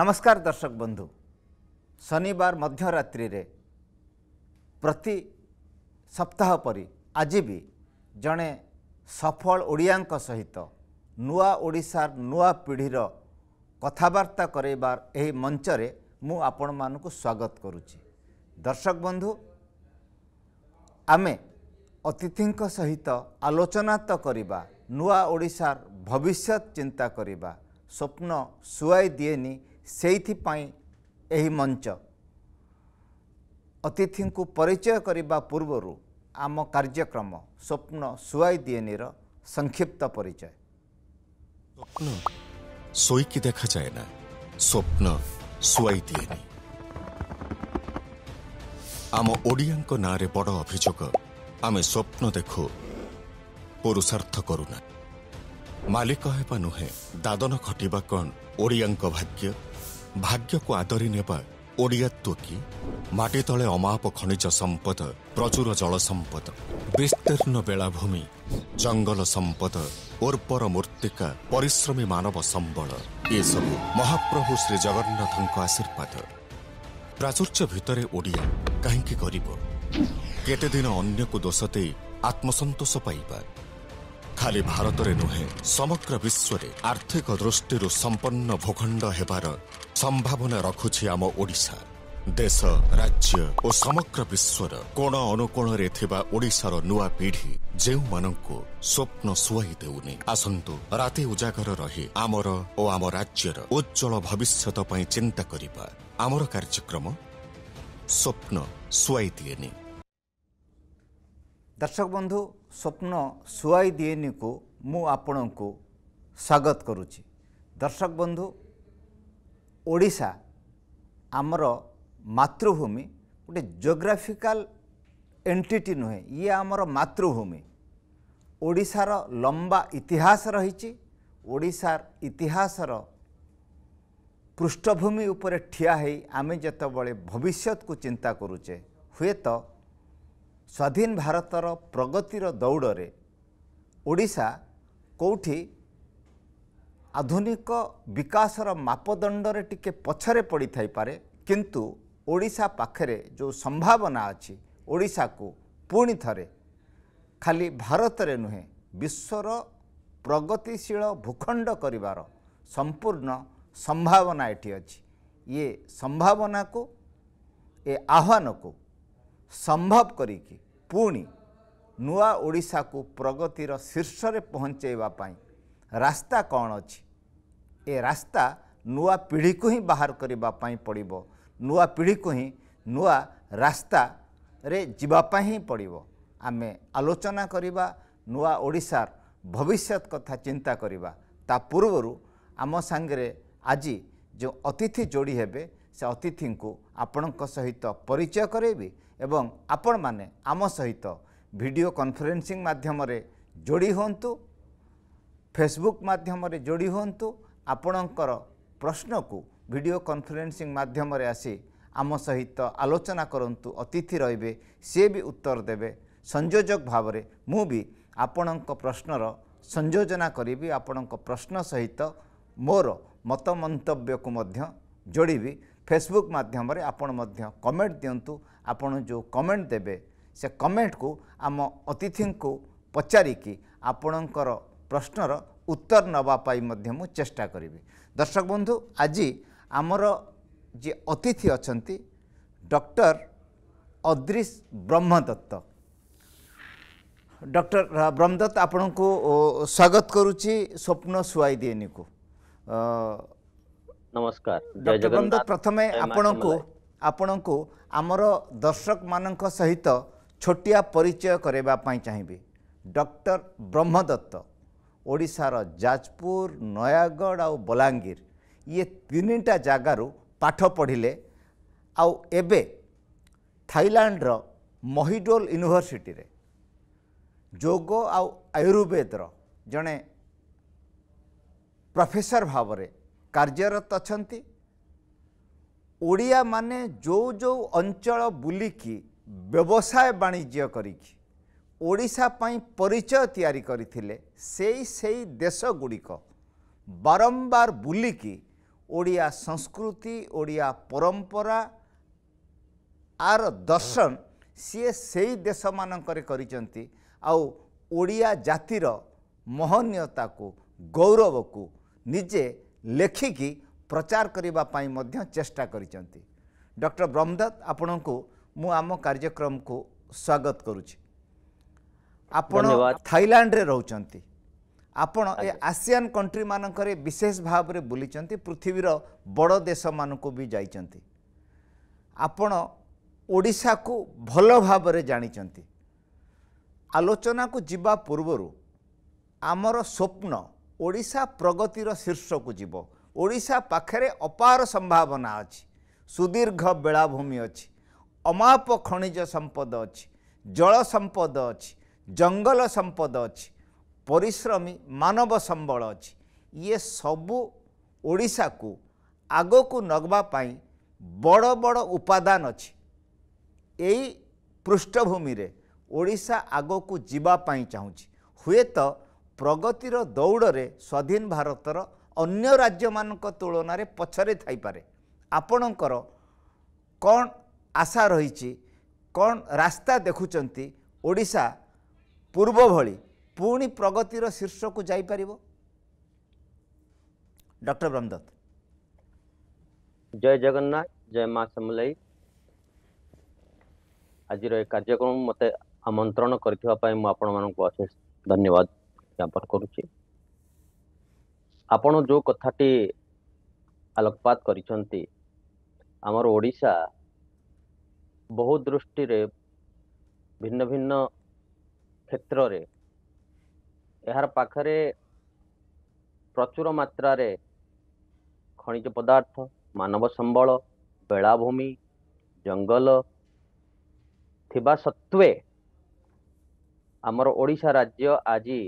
ନମସ୍କାର ଦର୍ଶକ ବନ୍ଧୁ ଶନିବାର ମଧ୍ୟରାତ୍ରିରେ ପ୍ରତି ସପ୍ତାହ ପରି ଆଜି ବି ଜଣେ ସଫଳ ଓଡ଼ିଆଙ୍କ ସହିତ ନୂଆ ଓଡ଼ିଶାର ନୂଆ ପିଢ଼ିର କଥାବାର୍ତ୍ତା କରାଇବାର ଏହି ମଞ୍ଚରେ ମୁଁ ଆପଣମାନଙ୍କୁ ସ୍ୱାଗତ କରୁଛି ଦର୍ଶକ ବନ୍ଧୁ ଆମେ ଅତିଥିଙ୍କ ସହିତ ଆଲୋଚନା ତ କରିବା ନୂଆ ଓଡ଼ିଶାର ଭବିଷ୍ୟତ ଚିନ୍ତା କରିବା ସ୍ୱପ୍ନ ସୁଆଇ ଦିଏନି ସେଇଥିପାଇଁ ଏହି ମଞ୍ଚ ଅତିଥିଙ୍କୁ ପରିଚୟ କରିବା ପୂର୍ବରୁ ଆମ କାର୍ଯ୍ୟକ୍ରମ ସ୍ୱପ୍ନ ସୁଆଇ ଦିଏନିର ସଂକ୍ଷିପ୍ତ ପରିଚୟ ସ୍ୱପ୍ନ ଶୋଇକି ଦେଖାଯାଏ ନା ସ୍ୱପ୍ନ ସୁଆଇ ଦିଏନି ଆମ ଓଡ଼ିଆଙ୍କ ନାଁରେ ବଡ଼ ଅଭିଯୋଗ ଆମେ ସ୍ୱପ୍ନ ଦେଖୁ ପୁରୁଷାର୍ଥ କରୁନା ମାଲିକ ହେବା ନୁହେଁ ଦାଦନ ଖଟିବା କ'ଣ ଓଡ଼ିଆଙ୍କ ଭାଗ୍ୟ ଭାଗ୍ୟକୁ ଆଦରି ନେବା ଓଡ଼ିଆତ୍ୱ କି ମାଟି ତଳେ ଅମାପ ଖଣିଜ ସମ୍ପଦ ପ୍ରଚୁର ଜଳ ସମ୍ପଦ ବିସ୍ତୀର୍ଣ୍ଣ ବେଳାଭୂମି ଜଙ୍ଗଲ ସମ୍ପଦ ଉର୍ବର ମୃତ୍ତିକା ପରିଶ୍ରମୀ ମାନବ ସମ୍ବଳ ଏସବୁ ମହାପ୍ରଭୁ ଶ୍ରୀଜଗନ୍ନାଥଙ୍କ ଆଶୀର୍ବାଦ ପ୍ରାଚୁର୍ଯ୍ୟ ଭିତରେ ଓଡ଼ିଆ କାହିଁକି ଗରିବ କେତେଦିନ ଅନ୍ୟକୁ ଦୋଷ ଦେଇ ଆତ୍ମସନ୍ତୋଷ ପାଇବା ଖାଲି ଭାରତରେ ନୁହେଁ ସମଗ୍ର ବିଶ୍ୱରେ ଆର୍ଥିକ ଦୃଷ୍ଟିରୁ ସମ୍ପନ୍ନ ଭୂଖଣ୍ଡ ହେବାର ସମ୍ଭାବନା ରଖୁଛି ଆମ ଓଡ଼ିଶା ଦେଶ ରାଜ୍ୟ ଓ ସମଗ୍ର ବିଶ୍ୱର କୋଣ ଅନୁକୋଣରେ ଥିବା ଓଡ଼ିଶାର ନୂଆ ପିଢ଼ି ଯେଉଁମାନଙ୍କୁ ସ୍ୱପ୍ନ ସୁଆଇ ଦେଉନି ଆସନ୍ତୁ ରାତି ଉଜାଗର ରହି ଆମର ଓ ଆମ ରାଜ୍ୟର ଉଜ୍ଜଳ ଭବିଷ୍ୟତ ପାଇଁ ଚିନ୍ତା କରିବା ଆମର କାର୍ଯ୍ୟକ୍ରମ ସ୍ୱପ୍ନ ସୁଆଇ ଦିଏନି ଦର୍ଶକ ବନ୍ଧୁ ସ୍ୱପ୍ନ ସୁଆଇ ଦିଏନିକୁ ମୁଁ ଆପଣଙ୍କୁ ସ୍ୱାଗତ କରୁଛି ଦର୍ଶକ ବନ୍ଧୁ ଓଡ଼ିଶା ଆମର ମାତୃଭୂମି ଗୋଟେ ଜୋଗ୍ରାଫିକାଲ ଏଣ୍ଟିଟି ନୁହେଁ ଇଏ ଆମର ମାତୃଭୂମି ଓଡ଼ିଶାର ଲମ୍ବା ଇତିହାସ ରହିଛି ଓଡ଼ିଶାର ଇତିହାସର ପୃଷ୍ଠଭୂମି ଉପରେ ଠିଆ ହୋଇ ଆମେ ଯେତେବେଳେ ଭବିଷ୍ୟତକୁ ଚିନ୍ତା କରୁଛେ ହୁଏତ ସ୍ୱାଧୀନ ଭାରତର ପ୍ରଗତିର ଦୌଡ଼ରେ ଓଡ଼ିଶା କେଉଁଠି ଆଧୁନିକ ବିକାଶର ମାପଦଣ୍ଡରେ ଟିକେ ପଛରେ ପଡ଼ିଥାଇପାରେ କିନ୍ତୁ ଓଡ଼ିଶା ପାଖରେ ଯେଉଁ ସମ୍ଭାବନା ଅଛି ଓଡ଼ିଶାକୁ ପୁଣି ଥରେ ଖାଲି ଭାରତରେ ନୁହେଁ ବିଶ୍ୱର ପ୍ରଗତିଶୀଳ ଭୂଖଣ୍ଡ କରିବାର ସମ୍ପୂର୍ଣ୍ଣ ସମ୍ଭାବନା ଏଠି ଅଛି ଇଏ ସମ୍ଭାବନାକୁ ଏ ଆହ୍ୱାନକୁ ସମ୍ଭବ କରିକି ପୁଣି ନୂଆ ଓଡ଼ିଶାକୁ ପ୍ରଗତିର ଶୀର୍ଷରେ ପହଞ୍ଚାଇବା ପାଇଁ ରାସ୍ତା କ'ଣ ଅଛି ଏ ରାସ୍ତା ନୂଆ ପିଢ଼ିକୁ ହିଁ ବାହାର କରିବା ପାଇଁ ପଡ଼ିବ ନୂଆ ପିଢ଼ିକୁ ହିଁ ନୂଆ ରାସ୍ତାରେ ଯିବା ପାଇଁ ହିଁ ପଡ଼ିବ ଆମେ ଆଲୋଚନା କରିବା ନୂଆ ଓଡ଼ିଶାର ଭବିଷ୍ୟତ କଥା ଚିନ୍ତା କରିବା ତା ପୂର୍ବରୁ ଆମ ସାଙ୍ଗରେ ଆଜି ଯେଉଁ ଅତିଥି ଯୋଡ଼ି ହେବେ ସେ ଅତିଥିଙ୍କୁ ଆପଣଙ୍କ ସହିତ ପରିଚୟ କରାଇବି ଏବଂ ଆପଣମାନେ ଆମ ସହିତ ଭିଡ଼ିଓ କନଫରେନ୍ସିଂ ମାଧ୍ୟମରେ ଯୋଡ଼ି ହୁଅନ୍ତୁ ଫେସବୁକ୍ ମାଧ୍ୟମରେ ଯୋଡ଼ି ହୁଅନ୍ତୁ ଆପଣଙ୍କର ପ୍ରଶ୍ନକୁ ଭିଡ଼ିଓ କନଫରେନ୍ସିଂ ମାଧ୍ୟମରେ ଆସି ଆମ ସହିତ ଆଲୋଚନା କରନ୍ତୁ ଅତିଥି ରହିବେ ସିଏ ବି ଉତ୍ତର ଦେବେ ସଂଯୋଜକ ଭାବରେ ମୁଁ ବି ଆପଣଙ୍କ ପ୍ରଶ୍ନର ସଂଯୋଜନା କରିବି ଆପଣଙ୍କ ପ୍ରଶ୍ନ ସହିତ ମୋର ମତ ମନ୍ତବ୍ୟକୁ ମଧ୍ୟ ଯୋଡ଼ିବି ଫେସବୁକ୍ ମାଧ୍ୟମରେ ଆପଣ ମଧ୍ୟ କମେଣ୍ଟ ଦିଅନ୍ତୁ ଆପଣ ଯେଉଁ କମେଣ୍ଟ ଦେବେ ସେ କମେଣ୍ଟକୁ ଆମ ଅତିଥିଙ୍କୁ ପଚାରିକି ଆପଣଙ୍କର ପ୍ରଶ୍ନର ଉତ୍ତର ନେବା ପାଇଁ ମଧ୍ୟ ମୁଁ ଚେଷ୍ଟା କରିବି ଦର୍ଶକ ବନ୍ଧୁ ଆଜି ଆମର ଯିଏ ଅତିଥି ଅଛନ୍ତି ଡକ୍ଟର ଅଦ୍ରିଶ ବ୍ରହ୍ମଦତ୍ତ ଡକ୍ଟର ବ୍ରହ୍ମଦତ୍ତ ଆପଣଙ୍କୁ ସ୍ୱାଗତ କରୁଛି ସ୍ୱପ୍ନ ସୁଆଇ ଦିଏନିକୁ ନମସ୍କାର ଡକ୍ଟର ବ୍ରହ୍ମଦତ୍ତ ପ୍ରଥମେ ଆପଣଙ୍କୁ ଆପଣଙ୍କୁ ଆମର ଦର୍ଶକମାନଙ୍କ ସହିତ ଛୋଟିଆ ପରିଚୟ କରାଇବା ପାଇଁ ଚାହିଁବି ଡକ୍ଟର ବ୍ରହ୍ମଦତ୍ତ ଓଡ଼ିଶାର ଯାଜପୁର ନୟାଗଡ଼ ଆଉ ବଲାଙ୍ଗୀର ଇଏ ତିନିଟା ଜାଗାରୁ ପାଠ ପଢ଼ିଲେ ଆଉ ଏବେ ଥାଇଲାଣ୍ଡର ମହିଡୋଲ ୟୁନିଭର୍ସିଟିରେ ଯୋଗ ଆଉ ଆୟୁର୍ବେଦର ଜଣେ ପ୍ରଫେସର ଭାବରେ କାର୍ଯ୍ୟରତ ଅଛନ୍ତି ଓଡ଼ିଆମାନେ ଯେଉଁ ଯେଉଁ ଅଞ୍ଚଳ ବୁଲିକି ବ୍ୟବସାୟ ବାଣିଜ୍ୟ କରିକି ଓଡ଼ିଶା ପାଇଁ ପରିଚୟ ତିଆରି କରିଥିଲେ ସେଇ ସେଇ ଦେଶଗୁଡ଼ିକ ବାରମ୍ବାର ବୁଲିକି ଓଡ଼ିଆ ସଂସ୍କୃତି ଓଡ଼ିଆ ପରମ୍ପରା ଆର ଦର୍ଶନ ସିଏ ସେଇ ଦେଶମାନଙ୍କରେ କରିଛନ୍ତି ଆଉ ଓଡ଼ିଆ ଜାତିର ମହନୀୟତାକୁ ଗୌରବକୁ ନିଜେ ଲେଖିକି ପ୍ରଚାର କରିବା ପାଇଁ ମଧ୍ୟ ଚେଷ୍ଟା କରିଛନ୍ତି ଡକ୍ଟର ବ୍ରହ୍ମଦତ୍ତ ଆପଣଙ୍କୁ ମୁଁ ଆମ କାର୍ଯ୍ୟକ୍ରମକୁ ସ୍ୱାଗତ କରୁଛି ଆପଣ ଥାଇଲାଣ୍ଡରେ ରହୁଛନ୍ତି ଆପଣ ଏ ଆସିଆନ କଣ୍ଟ୍ରି ମାନଙ୍କରେ ବିଶେଷ ଭାବରେ ବୁଲିଛନ୍ତି ପୃଥିବୀର ବଡ଼ ଦେଶମାନଙ୍କୁ ବି ଯାଇଛନ୍ତି ଆପଣ ଓଡ଼ିଶାକୁ ଭଲ ଭାବରେ ଜାଣିଛନ୍ତି ଆଲୋଚନାକୁ ଯିବା ପୂର୍ବରୁ ଆମର ସ୍ୱପ୍ନ ଓଡ଼ିଶା ପ୍ରଗତିର ଶୀର୍ଷକୁ ଯିବ ଓଡ଼ିଶା ପାଖରେ ଅପାର ସମ୍ଭାବନା ଅଛି ସୁଦୀର୍ଘ ବେଳାଭୂମି ଅଛି ଅମାପ ଖଣିଜ ସମ୍ପଦ ଅଛି ଜଳ ସମ୍ପଦ ଅଛି ଜଙ୍ଗଲ ସମ୍ପଦ ଅଛି ପରିଶ୍ରମୀ ମାନବ ସମ୍ବଳ ଅଛି ଇଏ ସବୁ ଓଡ଼ିଶାକୁ ଆଗକୁ ନେବା ପାଇଁ ବଡ଼ ବଡ଼ ଉପାଦାନ ଅଛି ଏଇ ପୃଷ୍ଠଭୂମିରେ ଓଡ଼ିଶା ଆଗକୁ ଯିବା ପାଇଁ ଚାହୁଁଛି ହୁଏତ ପ୍ରଗତିର ଦୌଡ଼ରେ ସ୍ୱାଧୀନ ଭାରତର ଅନ୍ୟ ରାଜ୍ୟମାନଙ୍କ ତୁଳନାରେ ପଛରେ ଥାଇପାରେ ଆପଣଙ୍କର କ'ଣ ଆଶା ରହିଛି କ'ଣ ରାସ୍ତା ଦେଖୁଛନ୍ତି ଓଡ଼ିଶା ପୂର୍ବ ଭଳି ପୁଣି ପ୍ରଗତିର ଶୀର୍ଷକୁ ଯାଇପାରିବ ଡକ୍ଟର ବ୍ରହ୍ମଦତ୍ତ ଜୟ ଜଗନ୍ନାଥ ଜୟ ମା ସମଲେଇ ଆଜିର ଏ କାର୍ଯ୍ୟକ୍ରମ ମୋତେ ଆମନ୍ତ୍ରଣ କରିଥିବା ପାଇଁ ମୁଁ ଆପଣମାନଙ୍କୁ ଅଶେଷ ଧନ୍ୟବାଦ ଜ୍ଞାପନ କରୁଛି ଆପଣ ଯେଉଁ କଥାଟି ଆଲୋକପାତ କରିଛନ୍ତି ଆମର ଓଡ଼ିଶା ବହୁ ଦୃଷ୍ଟିରେ ଭିନ୍ନ ଭିନ୍ନ କ୍ଷେତ୍ରରେ ଏହାର ପାଖରେ ପ୍ରଚୁର ମାତ୍ରାରେ ଖଣିଜ ପଦାର୍ଥ ମାନବ ସମ୍ବଳ ବେଳାଭୂମି ଜଙ୍ଗଲ ଥିବା ସତ୍ତ୍ୱେ ଆମର ଓଡ଼ିଶା ରାଜ୍ୟ ଆଜି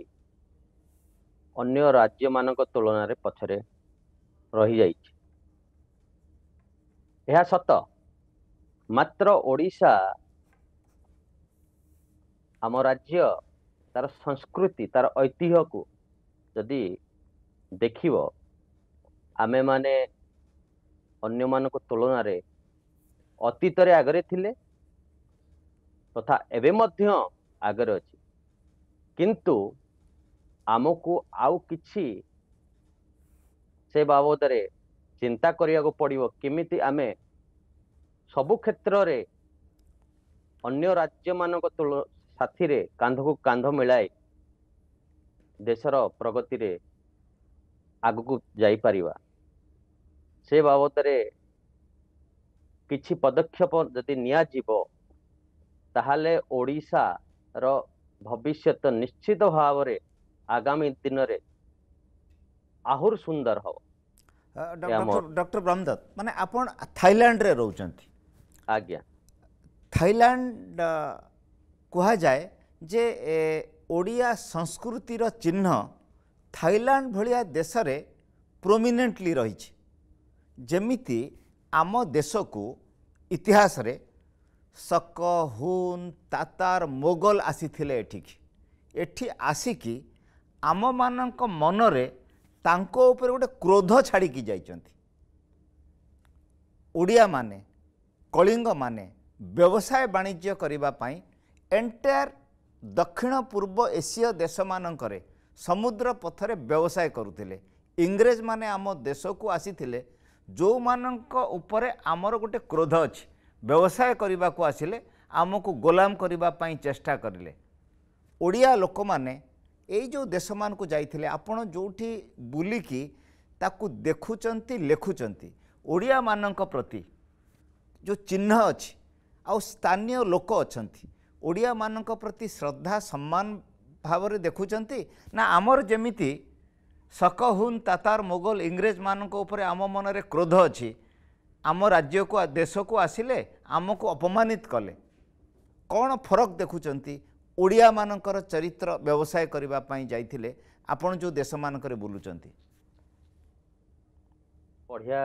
ଅନ୍ୟ ରାଜ୍ୟମାନଙ୍କ ତୁଳନାରେ ପଛରେ ରହିଯାଇଛି ଏହା ସତ ମାତ୍ର ଓଡ଼ିଶା ଆମ ରାଜ୍ୟ ତାର ସଂସ୍କୃତି ତାର ଐତିହ୍ୟକୁ ଯଦି ଦେଖିବ ଆମେମାନେ ଅନ୍ୟମାନଙ୍କ ତୁଳନାରେ ଅତୀତରେ ଆଗରେ ଥିଲେ ତଥା ଏବେ ମଧ୍ୟ ଆଗରେ ଅଛି କିନ୍ତୁ ଆମକୁ ଆଉ କିଛି ସେ ବାବଦରେ ଚିନ୍ତା କରିବାକୁ ପଡ଼ିବ କେମିତି ଆମେ ସବୁ କ୍ଷେତ୍ରରେ ଅନ୍ୟ ରାଜ୍ୟମାନଙ୍କ ସାଥିରେ କାନ୍ଧକୁ କାନ୍ଧ ମିଳାଇ ଦେଶର ପ୍ରଗତିରେ ଆଗକୁ ଯାଇପାରିବା ସେ ବାବଦରେ କିଛି ପଦକ୍ଷେପ ଯଦି ନିଆଯିବ ତାହେଲେ ଓଡ଼ିଶାର ଭବିଷ୍ୟତ ନିଶ୍ଚିତ ଭାବରେ ଆଗାମୀ ଦିନରେ ଆହୁରି ସୁନ୍ଦର ହବ ଡକ୍ଟର ବ୍ରହ୍ମଦତ୍ତ ମାନେ ଆପଣ ଥାଇଲାଣ୍ଡରେ ରହୁଛନ୍ତି ଆଜ୍ଞା ଥାଇଲାଣ୍ଡ କୁହାଯାଏ ଯେ ଓଡ଼ିଆ ସଂସ୍କୃତିର ଚିହ୍ନ ଥାଇଲାଣ୍ଡ ଭଳିଆ ଦେଶରେ ପ୍ରୋମିନେଣ୍ଟଲି ରହିଛି ଯେମିତି ଆମ ଦେଶକୁ ଇତିହାସରେ ଶକ ହୁନ୍ ତାତାର ମୋଗଲ ଆସିଥିଲେ ଏଠିକି ଏଠି ଆସିକି ଆମମାନଙ୍କ ମନରେ ତାଙ୍କ ଉପରେ ଗୋଟେ କ୍ରୋଧ ଛାଡ଼ିକି ଯାଇଛନ୍ତି ଓଡ଼ିଆମାନେ କଳିଙ୍ଗମାନେ ବ୍ୟବସାୟ ବାଣିଜ୍ୟ କରିବା ପାଇଁ ଏଣ୍ଟାୟାର ଦକ୍ଷିଣ ପୂର୍ବ ଏସୀୟ ଦେଶମାନଙ୍କରେ ସମୁଦ୍ର ପଥରେ ବ୍ୟବସାୟ କରୁଥିଲେ ଇଂରେଜମାନେ ଆମ ଦେଶକୁ ଆସିଥିଲେ ଯେଉଁମାନଙ୍କ ଉପରେ ଆମର ଗୋଟେ କ୍ରୋଧ ଅଛି ବ୍ୟବସାୟ କରିବାକୁ ଆସିଲେ ଆମକୁ ଗୋଲାମ କରିବା ପାଇଁ ଚେଷ୍ଟା କରିଲେ ଓଡ଼ିଆ ଲୋକମାନେ ଏଇ ଯେଉଁ ଦେଶମାନଙ୍କୁ ଯାଇଥିଲେ ଆପଣ ଯେଉଁଠି ବୁଲିକି ତାକୁ ଦେଖୁଛନ୍ତି ଲେଖୁଛନ୍ତି ଓଡ଼ିଆମାନଙ୍କ ପ୍ରତି ଯେଉଁ ଚିହ୍ନ ଅଛି ଆଉ ସ୍ଥାନୀୟ ଲୋକ ଅଛନ୍ତି ଓଡ଼ିଆ ମାନଙ୍କ ପ୍ରତି ଶ୍ରଦ୍ଧା ସମ୍ମାନ ଭାବରେ ଦେଖୁଛନ୍ତି ନା ଆମର ଯେମିତି ଶକ ହୁନ୍ ତାତାର ମୋଗଲ ଇଂରେଜମାନଙ୍କ ଉପରେ ଆମ ମନରେ କ୍ରୋଧ ଅଛି ଆମ ରାଜ୍ୟକୁ ଦେଶକୁ ଆସିଲେ ଆମକୁ ଅପମାନିତ କଲେ କ'ଣ ଫରକ ଦେଖୁଛନ୍ତି ଓଡ଼ିଆମାନଙ୍କର ଚରିତ୍ର ବ୍ୟବସାୟ କରିବା ପାଇଁ ଯାଇଥିଲେ ଆପଣ ଯେଉଁ ଦେଶମାନଙ୍କରେ ବୁଲୁଛନ୍ତି ବଢ଼ିଆ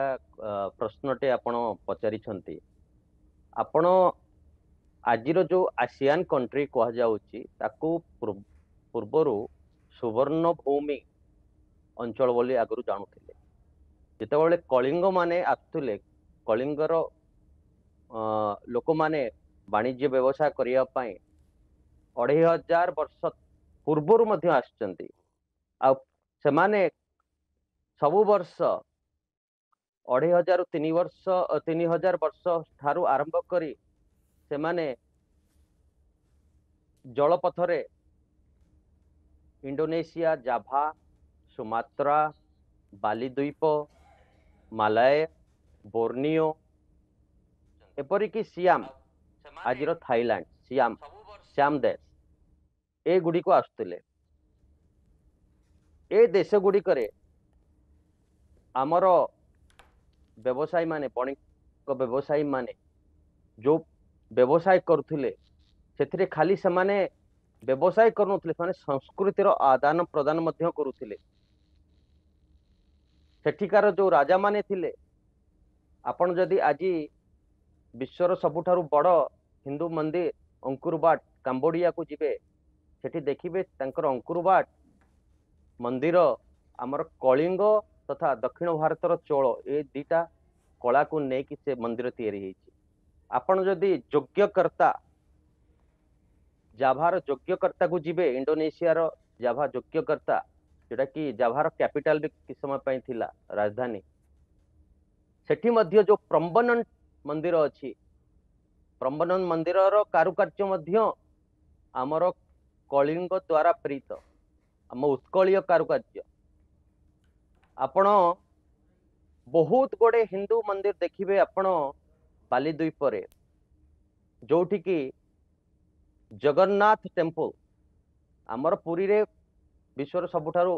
ପ୍ରଶ୍ନଟି ଆପଣ ପଚାରିଛନ୍ତି ଆପଣ ଆଜିର ଯୋଉ ଆସିଆନ୍ କଣ୍ଟ୍ରି କୁହାଯାଉଛି ତାକୁ ପୂର୍ବରୁ ସୁବର୍ଣ୍ଣଭୂମି ଅଞ୍ଚଳ ବୋଲି ଆଗରୁ ଜାଣୁଥିଲେ ଯେତେବେଳେ କଳିଙ୍ଗମାନେ ଆସୁଥିଲେ କଳିଙ୍ଗର ଲୋକମାନେ ବାଣିଜ୍ୟ ବ୍ୟବସାୟ କରିବା ପାଇଁ ଅଢ଼େଇ ହଜାର ବର୍ଷ ପୂର୍ବରୁ ମଧ୍ୟ ଆସୁଛନ୍ତି ଆଉ ସେମାନେ ସବୁ ବର୍ଷ ଅଢ଼େଇ ହଜାରରୁ ତିନି ବର୍ଷ ତିନି ହଜାର ବର୍ଷ ଠାରୁ ଆରମ୍ଭ କରି ସେମାନେ ଜଳପଥରେ ଇଣ୍ଡୋନେସିଆ ଜାଭା ସୁମାତ୍ରା ବାଲିଦ୍ୱୀପ ମାଲାୟ ବୋର୍ନିଓ ଏପରିକି ସିଆମ ଆଜିର ଥାଇଲାଣ୍ଡ ସିଆମ ଶ୍ୟାମ ଦେଶ ଏଗୁଡ଼ିକୁ ଆସୁଥିଲେ ଏ ଦେଶ ଗୁଡ଼ିକରେ ଆମର ବ୍ୟବସାୟୀମାନେ ବଣିକ ବ୍ୟବସାୟୀମାନେ ଯେଉଁ ବ୍ୟବସାୟ କରୁଥିଲେ ସେଥିରେ ଖାଲି ସେମାନେ ବ୍ୟବସାୟ କରୁନଥିଲେ ସେମାନେ ସଂସ୍କୃତିର ଆଦାନ ପ୍ରଦାନ ମଧ୍ୟ କରୁଥିଲେ ସେଠିକାର ଯୋଉ ରାଜାମାନେ ଥିଲେ ଆପଣ ଯଦି ଆଜି ବିଶ୍ୱର ସବୁଠାରୁ ବଡ଼ ହିନ୍ଦୁ ମନ୍ଦିର ଅଙ୍କୁରବାଟ କାମ୍ବୋଡ଼ିଆକୁ ଯିବେ ସେଠି ଦେଖିବେ ତାଙ୍କର ଅଙ୍କୁରବାଟ ମନ୍ଦିର ଆମର କଳିଙ୍ଗ ତଥା ଦକ୍ଷିଣ ଭାରତର ଚୋଳ ଏ ଦୁଇଟା କଳାକୁ ନେଇକି ସେ ମନ୍ଦିର ତିଆରି ହେଇଛି ଆପଣ ଯଦି ଯୋଗ୍ୟକର୍ତ୍ତା ଜାଭାର ଯୋଗ୍ୟକର୍ତ୍ତାକୁ ଯିବେ ଇଣ୍ଡୋନେସିଆର ଜାଭା ଯୋଗ୍ୟକର୍ତ୍ତା ଯୋଉଟାକି ଜାଭାର କ୍ୟାପିଟାଲ ବି କିଛି ସମୟ ପାଇଁ ଥିଲା ରାଜଧାନୀ ସେଠି ମଧ୍ୟ ଯୋଉ ପ୍ରମ୍ବନନ ମନ୍ଦିର ଅଛି ପ୍ରମ୍ବନନ ମନ୍ଦିରର କାରୁକାର୍ଯ୍ୟ ମଧ୍ୟ ଆମର କଳିଙ୍ଗ ଦ୍ୱାରା ପ୍ରୀତ ଆମ ଉତ୍କଳୀୟ କାରୁକାର୍ଯ୍ୟ ଆପଣ ବହୁତ ଗୁଡ଼େ ହିନ୍ଦୁ ମନ୍ଦିର ଦେଖିବେ ଆପଣ ବାଲି ଦ୍ୱୀପରେ ଯୋଉଠିକି ଜଗନ୍ନାଥ ଟେମ୍ପଲ ଆମର ପୁରୀରେ ବିଶ୍ୱର ସବୁଠାରୁ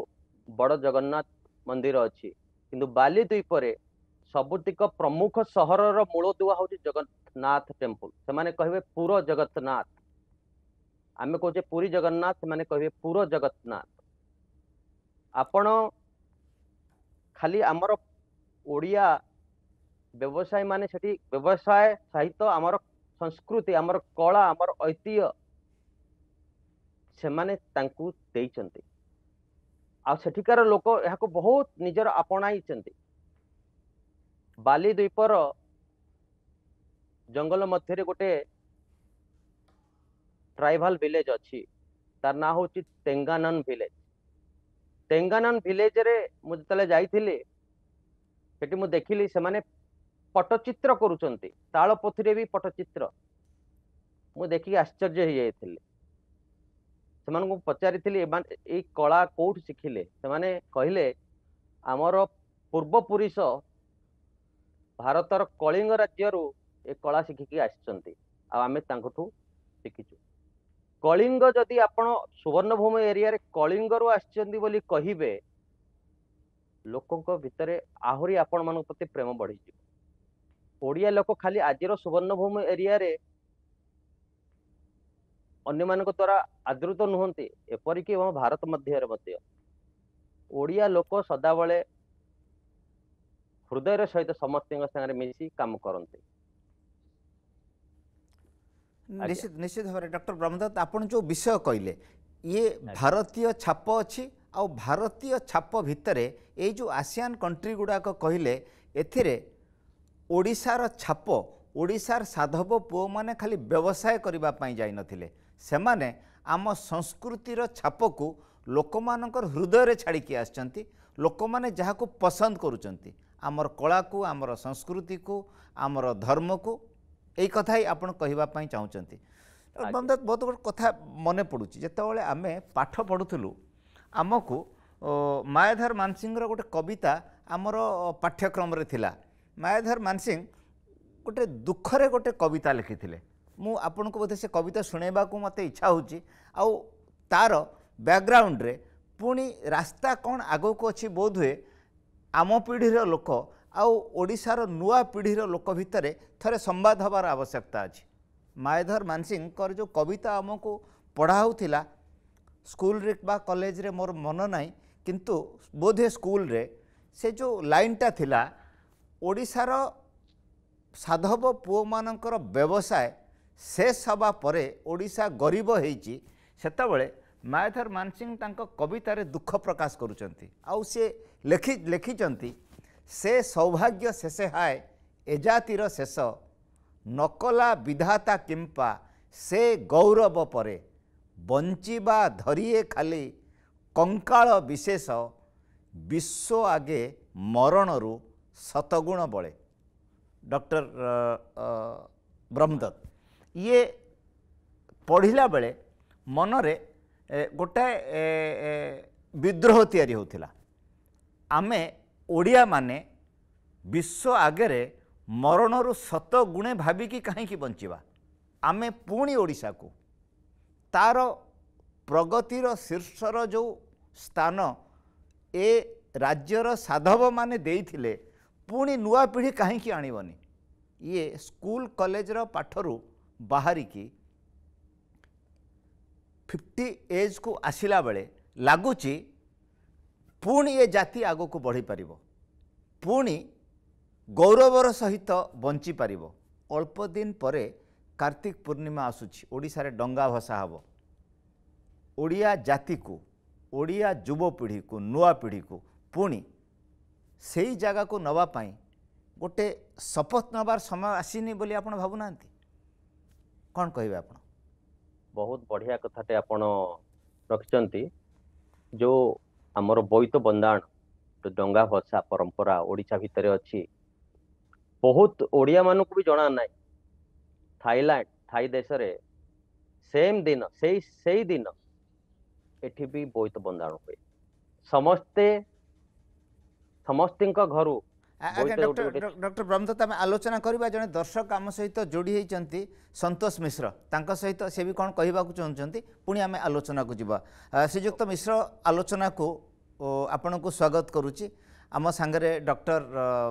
ବଡ଼ ଜଗନ୍ନାଥ ମନ୍ଦିର ଅଛି କିନ୍ତୁ ବାଲି ଦ୍ୱୀପରେ ସବୁତିକ ପ୍ରମୁଖ ସହରର ମୂଳଦୁଆ ହେଉଛି ଜଗନ୍ନାଥ ଟେମ୍ପଲ ସେମାନେ କହିବେ ପୁର ଜଗନ୍ନାଥ ଆମେ କହୁଛେ ପୁରୀ ଜଗନ୍ନାଥ ସେମାନେ କହିବେ ପୁର ଜଗନ୍ନାଥ ଆପଣ ଖାଲି ଆମର ଓଡ଼ିଆ ବ୍ୟବସାୟୀ ମାନେ ସେଠି ବ୍ୟବସାୟ ସହିତ ଆମର ସଂସ୍କୃତି ଆମର କଳା ଆମର ଐତିହ୍ୟ ସେମାନେ ତାଙ୍କୁ ଦେଇଛନ୍ତି ଆଉ ସେଠିକାର ଲୋକ ଏହାକୁ ବହୁତ ନିଜର ଆପଣାଇଛନ୍ତି ବାଲି ଦ୍ୱୀପର ଜଙ୍ଗଲ ମଧ୍ୟରେ ଗୋଟେ ଟ୍ରାଇଭାଲ ଭିଲେଜ ଅଛି ତାର ନାଁ ହଉଛି ତେଙ୍ଗାନନ ଭିଲେଜ ତେଙ୍ଗାନନ ଭିଲେଜରେ ମୁଁ ଯେତେବେଳେ ଯାଇଥିଲି ସେଠି ମୁଁ ଦେଖିଲି ସେମାନେ ପଟଚିତ୍ର କରୁଛନ୍ତି ତାଳପୋଥିରେ ବି ପଟଚିତ୍ର ମୁଁ ଦେଖିକି ଆଶ୍ଚର୍ଯ୍ୟ ହେଇଯାଇଥିଲି ସେମାନଙ୍କୁ ପଚାରିଥିଲି ଏମାନେ ଏଇ କଳା କୋଉଠୁ ଶିଖିଲେ ସେମାନେ କହିଲେ ଆମର ପୂର୍ବପୁରୁଷ ଭାରତର କଳିଙ୍ଗ ରାଜ୍ୟରୁ ଏ କଳା ଶିଖିକି ଆସିଛନ୍ତି ଆଉ ଆମେ ତାଙ୍କଠୁ ଶିଖିଛୁ କଳିଙ୍ଗ ଯଦି ଆପଣ ସୁବର୍ଣ୍ଣଭୂମି ଏରିଆରେ କଳିଙ୍ଗରୁ ଆସିଛନ୍ତି ବୋଲି କହିବେ ଲୋକଙ୍କ ଭିତରେ ଆହୁରି ଆପଣମାନଙ୍କ ପ୍ରତି ପ୍ରେମ ବଢ଼ିଯିବ ଓଡ଼ିଆ ଲୋକ ଖାଲି ଆଜିର ସୁବର୍ଣ୍ଣଭୂମି ଏରିଆରେ ଅନ୍ୟମାନଙ୍କ ଦ୍ଵାରା ଆଦୃତ ନୁହନ୍ତି ଏପରିକି ଆମ ଭାରତ ମଧ୍ୟରେ ମଧ୍ୟ ଓଡ଼ିଆ ଲୋକ ସଦାବେଳେ ହୃଦୟର ସହିତ ସମସ୍ତଙ୍କ ସାଙ୍ଗରେ ମିଶି କାମ କରନ୍ତି ନିଶ୍ଚିତ ନିଶ୍ଚିତ ଭାବରେ ଡକ୍ଟର ବ୍ରହ୍ମଦତ୍ତ ଆପଣ ଯେଉଁ ବିଷୟ କହିଲେ ଇଏ ଭାରତୀୟ ଛାପ ଅଛି ଆଉ ଭାରତୀୟ ଛାପ ଭିତରେ ଏଇ ଯେଉଁ ଆସିଆନ୍ କଣ୍ଟ୍ରି ଗୁଡ଼ାକ କହିଲେ ଏଥିରେ ଓଡ଼ିଶାର ଛାପ ଓଡ଼ିଶାର ସାଧବ ପୁଅମାନେ ଖାଲି ବ୍ୟବସାୟ କରିବା ପାଇଁ ଯାଇନଥିଲେ ସେମାନେ ଆମ ସଂସ୍କୃତିର ଛାପକୁ ଲୋକମାନଙ୍କର ହୃଦୟରେ ଛାଡ଼ିକି ଆସିଛନ୍ତି ଲୋକମାନେ ଯାହାକୁ ପସନ୍ଦ କରୁଛନ୍ତି ଆମର କଳାକୁ ଆମର ସଂସ୍କୃତିକୁ ଆମର ଧର୍ମକୁ ଏଇ କଥା ହିଁ ଆପଣ କହିବା ପାଇଁ ଚାହୁଁଛନ୍ତି ବନ୍ଧୁ ବହୁତ ଗୋଟେ କଥା ମନେ ପଡ଼ୁଛି ଯେତେବେଳେ ଆମେ ପାଠ ପଢ଼ୁଥିଲୁ ଆମକୁ ମାୟାଧର ମାନସିଂର ଗୋଟେ କବିତା ଆମର ପାଠ୍ୟକ୍ରମରେ ଥିଲା ମାୟାଧର ମାନସିଂ ଗୋଟେ ଦୁଃଖରେ ଗୋଟେ କବିତା ଲେଖିଥିଲେ ମୁଁ ଆପଣଙ୍କୁ ବୋଧେ ସେ କବିତା ଶୁଣାଇବାକୁ ମୋତେ ଇଚ୍ଛା ହେଉଛି ଆଉ ତା'ର ବ୍ୟାକ୍ଗ୍ରାଉଣ୍ଡରେ ପୁଣି ରାସ୍ତା କ'ଣ ଆଗକୁ ଅଛି ବୋଧହୁଏ ଆମ ପିଢ଼ିର ଲୋକ ଆଉ ଓଡ଼ିଶାର ନୂଆ ପିଢ଼ିର ଲୋକ ଭିତରେ ଥରେ ସମ୍ବାଦ ହେବାର ଆବଶ୍ୟକତା ଅଛି ମାୟଧର ମାନସିଂଙ୍କର ଯେଉଁ କବିତା ଆମକୁ ପଢ଼ା ହେଉଥିଲା ସ୍କୁଲରେ ବା କଲେଜରେ ମୋର ମନ ନାହିଁ କିନ୍ତୁ ବୋଧହୁଏ ସ୍କୁଲରେ ସେ ଯେଉଁ ଲାଇନ୍ଟା ଥିଲା ଓଡ଼ିଶାର ସାଧବ ପୁଅମାନଙ୍କର ବ୍ୟବସାୟ ଶେଷ ହେବା ପରେ ଓଡ଼ିଶା ଗରିବ ହୋଇଛି ସେତେବେଳେ ମାୟଥର ମାନସିଂ ତାଙ୍କ କବିତାରେ ଦୁଃଖ ପ୍ରକାଶ କରୁଛନ୍ତି ଆଉ ସେ ଲେଖି ଲେଖିଛନ୍ତି ସେ ସୌଭାଗ୍ୟ ଶେଷ ହାଏ ଏ ଜାତିର ଶେଷ ନକଲା ବିଧାତା କିମ୍ପା ସେ ଗୌରବ ପରେ ବଞ୍ଚିବା ଧରିଏ ଖାଲି କଙ୍କାଳ ବିଶେଷ ବିଶ୍ୱ ଆଗେ ମରଣରୁ ସତଗୁଣ ବଳେ ଡକ୍ଟର ବ୍ରହ୍ମଦତ୍ତ ଇଏ ପଢ଼ିଲା ବେଳେ ମନରେ ଗୋଟାଏ ବିଦ୍ରୋହ ତିଆରି ହେଉଥିଲା ଆମେ ଓଡ଼ିଆମାନେ ବିଶ୍ୱ ଆଗରେ ମରଣରୁ ସତ ଗୁଣେ ଭାବିକି କାହିଁକି ବଞ୍ଚିବା ଆମେ ପୁଣି ଓଡ଼ିଶାକୁ ତା'ର ପ୍ରଗତିର ଶୀର୍ଷର ଯେଉଁ ସ୍ଥାନ ଏ ରାଜ୍ୟର ସାଧବମାନେ ଦେଇଥିଲେ पुणी नुआ पीढ़ी कहीं आणवनी ये स्कूल कलेजर पाठर बाहर की फिफ्टी एज को आसला बेले लगुच पुणी ये जाति आग को बढ़ी पार पुणी गौरवर सहित बंची पार अल्प दिन परे कार्तिक पूर्णिमा आसुचार डंगा भसा हे ओड़िया जाति को ओडिया जुवपीढ़ी को नुआ पीढ़ी को पुणी সেই জায়গাକୁ ନେବା ପାଇଁ ଗୋଟେ ଶପଥ ନେବାର ସମୟ ଆସିନି ବୋଲି ଆପଣ ଭାବୁନାହାନ୍ତି କ'ଣ କହିବେ ଆପଣ ବହୁତ ବଢ଼ିଆ କଥାଟେ ଆପଣ ରଖିଛନ୍ତି ଯେଉଁ ଆମର ବୋଇତ ବନ୍ଦାଣ ଯେଉଁ ଡଙ୍ଗା ଭସା ପରମ୍ପରା ଓଡ଼ିଶା ଭିତରେ ଅଛି ବହୁତ ଓଡ଼ିଆମାନଙ୍କୁ ବି ଜଣା ନାହିଁ ଥାଇଲାଣ୍ଡ ଥାଇ ଦେଶରେ ସେମ୍ ଦିନ ସେଇ ସେଇ ଦିନ ଏଠି ବି ବୋଇତ ବନ୍ଦାଣ ହୁଏ ସମସ୍ତେ ସମସ୍ତଙ୍କ ଘରୁ ଡକ୍ଟର ବ୍ରହ୍ମଦତ୍ତ ଆମେ ଆଲୋଚନା କରିବା ଜଣେ ଦର୍ଶକ ଆମ ସହିତ ଯୋଡ଼ି ହୋଇଛନ୍ତି ସନ୍ତୋଷ ମିଶ୍ର ତାଙ୍କ ସହିତ ସେ ବି କ'ଣ କହିବାକୁ ଚାହୁଁଛନ୍ତି ପୁଣି ଆମେ ଆଲୋଚନାକୁ ଯିବା ଶ୍ରୀଯୁକ୍ତ ମିଶ୍ର ଆଲୋଚନାକୁ ଆପଣଙ୍କୁ ସ୍ୱାଗତ କରୁଛି ଆମ ସାଙ୍ଗରେ ଡକ୍ଟର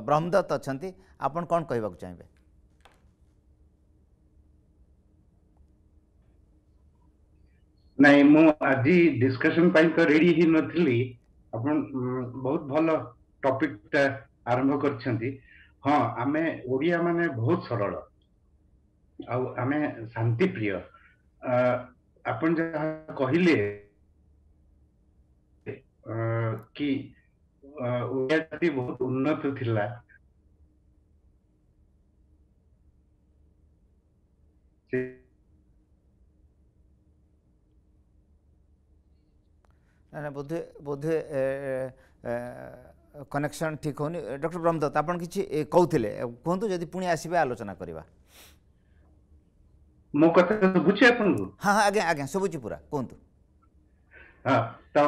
ବ୍ରହ୍ମଦତ୍ତ ଅଛନ୍ତି ଆପଣ କ'ଣ କହିବାକୁ ଚାହିଁବେ ନାଇଁ ମୁଁ ଆଜି ଡିସ୍କସନ୍ ପାଇଁ ତ ରେଡି ହେଇନଥିଲି ଆପଣ ବହୁତ ଭଲ ଟପିକଟା ଆରମ୍ଭ କରିଛନ୍ତି ହଁ ଆମେ ଓଡ଼ିଆ ମାନେ ବହୁତ ସରଳ ଆଉ ଆମେ ଶାନ୍ତିପ୍ରିୟ ଆପଣ ଯାହା କହିଲେ କି ଓଡ଼ିଆ ଜାତି ବହୁତ ଉନ୍ନତ ଥିଲା না না বোধহয় বোধহয় କନେକ୍ସନ୍ ଠିକ୍ ହେଉନି ଡକ୍ଟର ବ୍ରହ୍ମଦତ୍ତ ଆପଣ କିଛି କହୁଥିଲେ କୁହନ୍ତୁ ଯଦି ପୁଣି ଆସିବେ ଆଲୋଚନା କରିବା ମୋ କଥା ଶୁଭୁଛି ଆପଣଙ୍କୁ ହଁ ହଁ ଆଜ୍ଞା ଆଜ୍ଞା ଶୁଭୁଛି ପୁରା କୁହନ୍ତୁ ହଁ ତ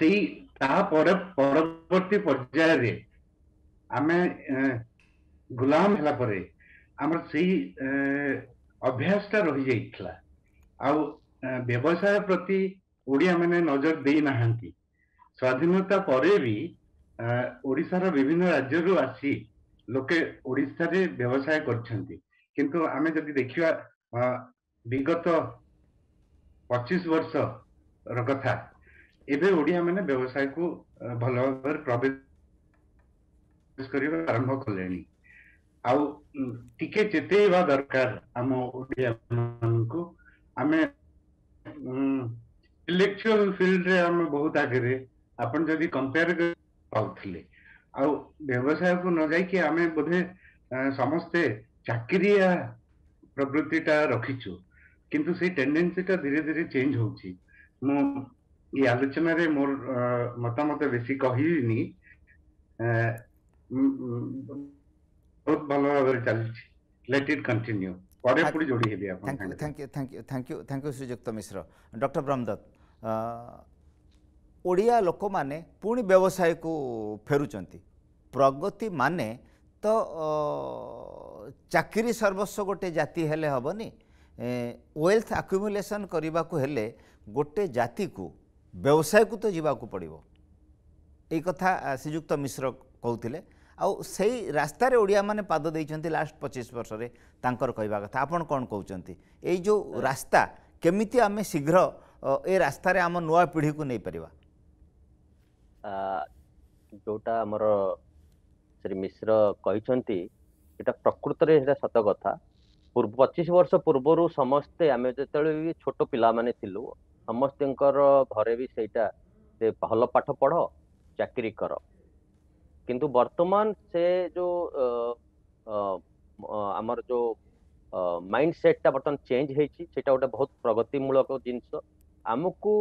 ସେଇ ତାହା ପରେ ପରବର୍ତ୍ତୀ ପର୍ଯ୍ୟାୟରେ ଆମେ ଗୁଲାମ ହେଲା ପରେ ଆମର ସେଇ ଅଭ୍ୟାସଟା ରହିଯାଇଥିଲା ଆଉ ବ୍ୟବସାୟ ପ୍ରତି ଓଡ଼ିଆମାନେ ନଜର ଦେଇନାହାନ୍ତି ସ୍ୱାଧୀନତା ପରେ ବି ଓଡ଼ିଶାର ବିଭିନ୍ନ ରାଜ୍ୟରୁ ଆସି ଲୋକେ ଓଡ଼ିଶାରେ ବ୍ୟବସାୟ କରିଛନ୍ତି କିନ୍ତୁ ଆମେ ଯଦି ଦେଖିବା ବିଗତ ପଚିଶ ବର୍ଷର କଥା ଏବେ ଓଡ଼ିଆମାନେ ବ୍ୟବସାୟକୁ ଭଲ ଭାବରେ ପ୍ରବେଶ କରିବା ଆରମ୍ଭ କଲେଣି ଆଉ ଟିକେ ଚେତେଇବା ଦରକାର ଆମ ଓଡ଼ିଆମାନଙ୍କୁ ଆମେ ଇଲେକ୍ଚୁଆଲ ଫିଲ୍ଡରେ ଆମେ ବହୁତ ଆଗରେ ଆପଣ ଯଦି କମ୍ପେୟାର ପାଉଥିଲେ ଆଉ ବ୍ୟବସାୟକୁ ନ ଯାଇକି ଆମେ ବୋଧେ ସମସ୍ତେ ଚାକିରିଆ ପ୍ରବୃତ୍ତିଟା ରଖିଛୁ କିନ୍ତୁ ସେଇ ଟେଣ୍ଡେନ୍ସିଟା ଧୀରେ ଧୀରେ ଚେଞ୍ଜ ହଉଛି ମୁଁ ଏ ଆଲୋଚନାରେ ମୋର ମତାମତ ବେଶୀ କହିବିନି ବହୁତ ଭଲ ଭାବରେ ଚାଲିଛି ଲେଟ୍ ଇଟ୍ କଣ୍ଟିନ୍ୟୁ ପରେ ପୁଣି ଯୋଡ଼ି ହେବି ଆପଣ thank you thank you thank you thank you Shriyukta Mishra doctor Brahmadatta Odia ଲୋକମାନେ ପୁଣି ବ୍ୟବସାୟକୁ ଫେରୁଛନ୍ତି ପ୍ରଗତି ମାନେ ତ ଚାକିରି ସର୍ବସ୍ୱ ଗୋଟେ ଜାତି ହେଲେ ହେବନି ୱେଲ୍ଥ ଆକ୍ୟୁମୁଲେସନ୍ କରିବାକୁ ହେଲେ ଗୋଟେ ଜାତିକୁ ବ୍ୟବସାୟକୁ ତ ଯିବାକୁ ପଡ଼ିବ ଏଇ କଥା ଶ୍ରୀଯୁକ୍ତ ମିଶ୍ର କହୁଥିଲେ ଆଉ ସେଇ ରାସ୍ତାରେ ଓଡ଼ିଆମାନେ ପାଦ ଦେଇଛନ୍ତି ଲାଷ୍ଟ ପଚିଶ ବର୍ଷରେ ତାଙ୍କର କହିବା କଥା ଆପଣ କ'ଣ କହୁଛନ୍ତି ଏଇ ଯେଉଁ ରାସ୍ତା କେମିତି ଆମେ ଶୀଘ୍ର ଏ ରାସ୍ତାରେ ଆମ ନୂଆ ପିଢ଼ିକୁ ନେଇପାରିବା ଯୋଉଟା ଆମର ଶ୍ରୀ ମିଶ୍ର କହିଛନ୍ତି ଏଇଟା ପ୍ରକୃତରେ ସେଇଟା ସତ କଥା ପୂର୍ବ ପଚିଶ ବର୍ଷ ପୂର୍ବରୁ ସମସ୍ତେ ଆମେ ଯେତେବେଳେ ବି ଛୋଟ ପିଲାମାନେ ଥିଲୁ ସମସ୍ତଙ୍କର ଘରେ ବି ସେଇଟା ସେ ଭଲ ପାଠ ପଢ଼ ଚାକିରି କର କିନ୍ତୁ ବର୍ତ୍ତମାନ ସେ ଯୋଉ ଆମର ଯୋଉ ମାଇଣ୍ଡ ସେଟ୍ଟା ବର୍ତ୍ତମାନ ଚେଞ୍ଜ ହେଇଛି ସେଇଟା ଗୋଟେ ବହୁତ ପ୍ରଗତିମୂଳକ ଜିନିଷ ଆମକୁ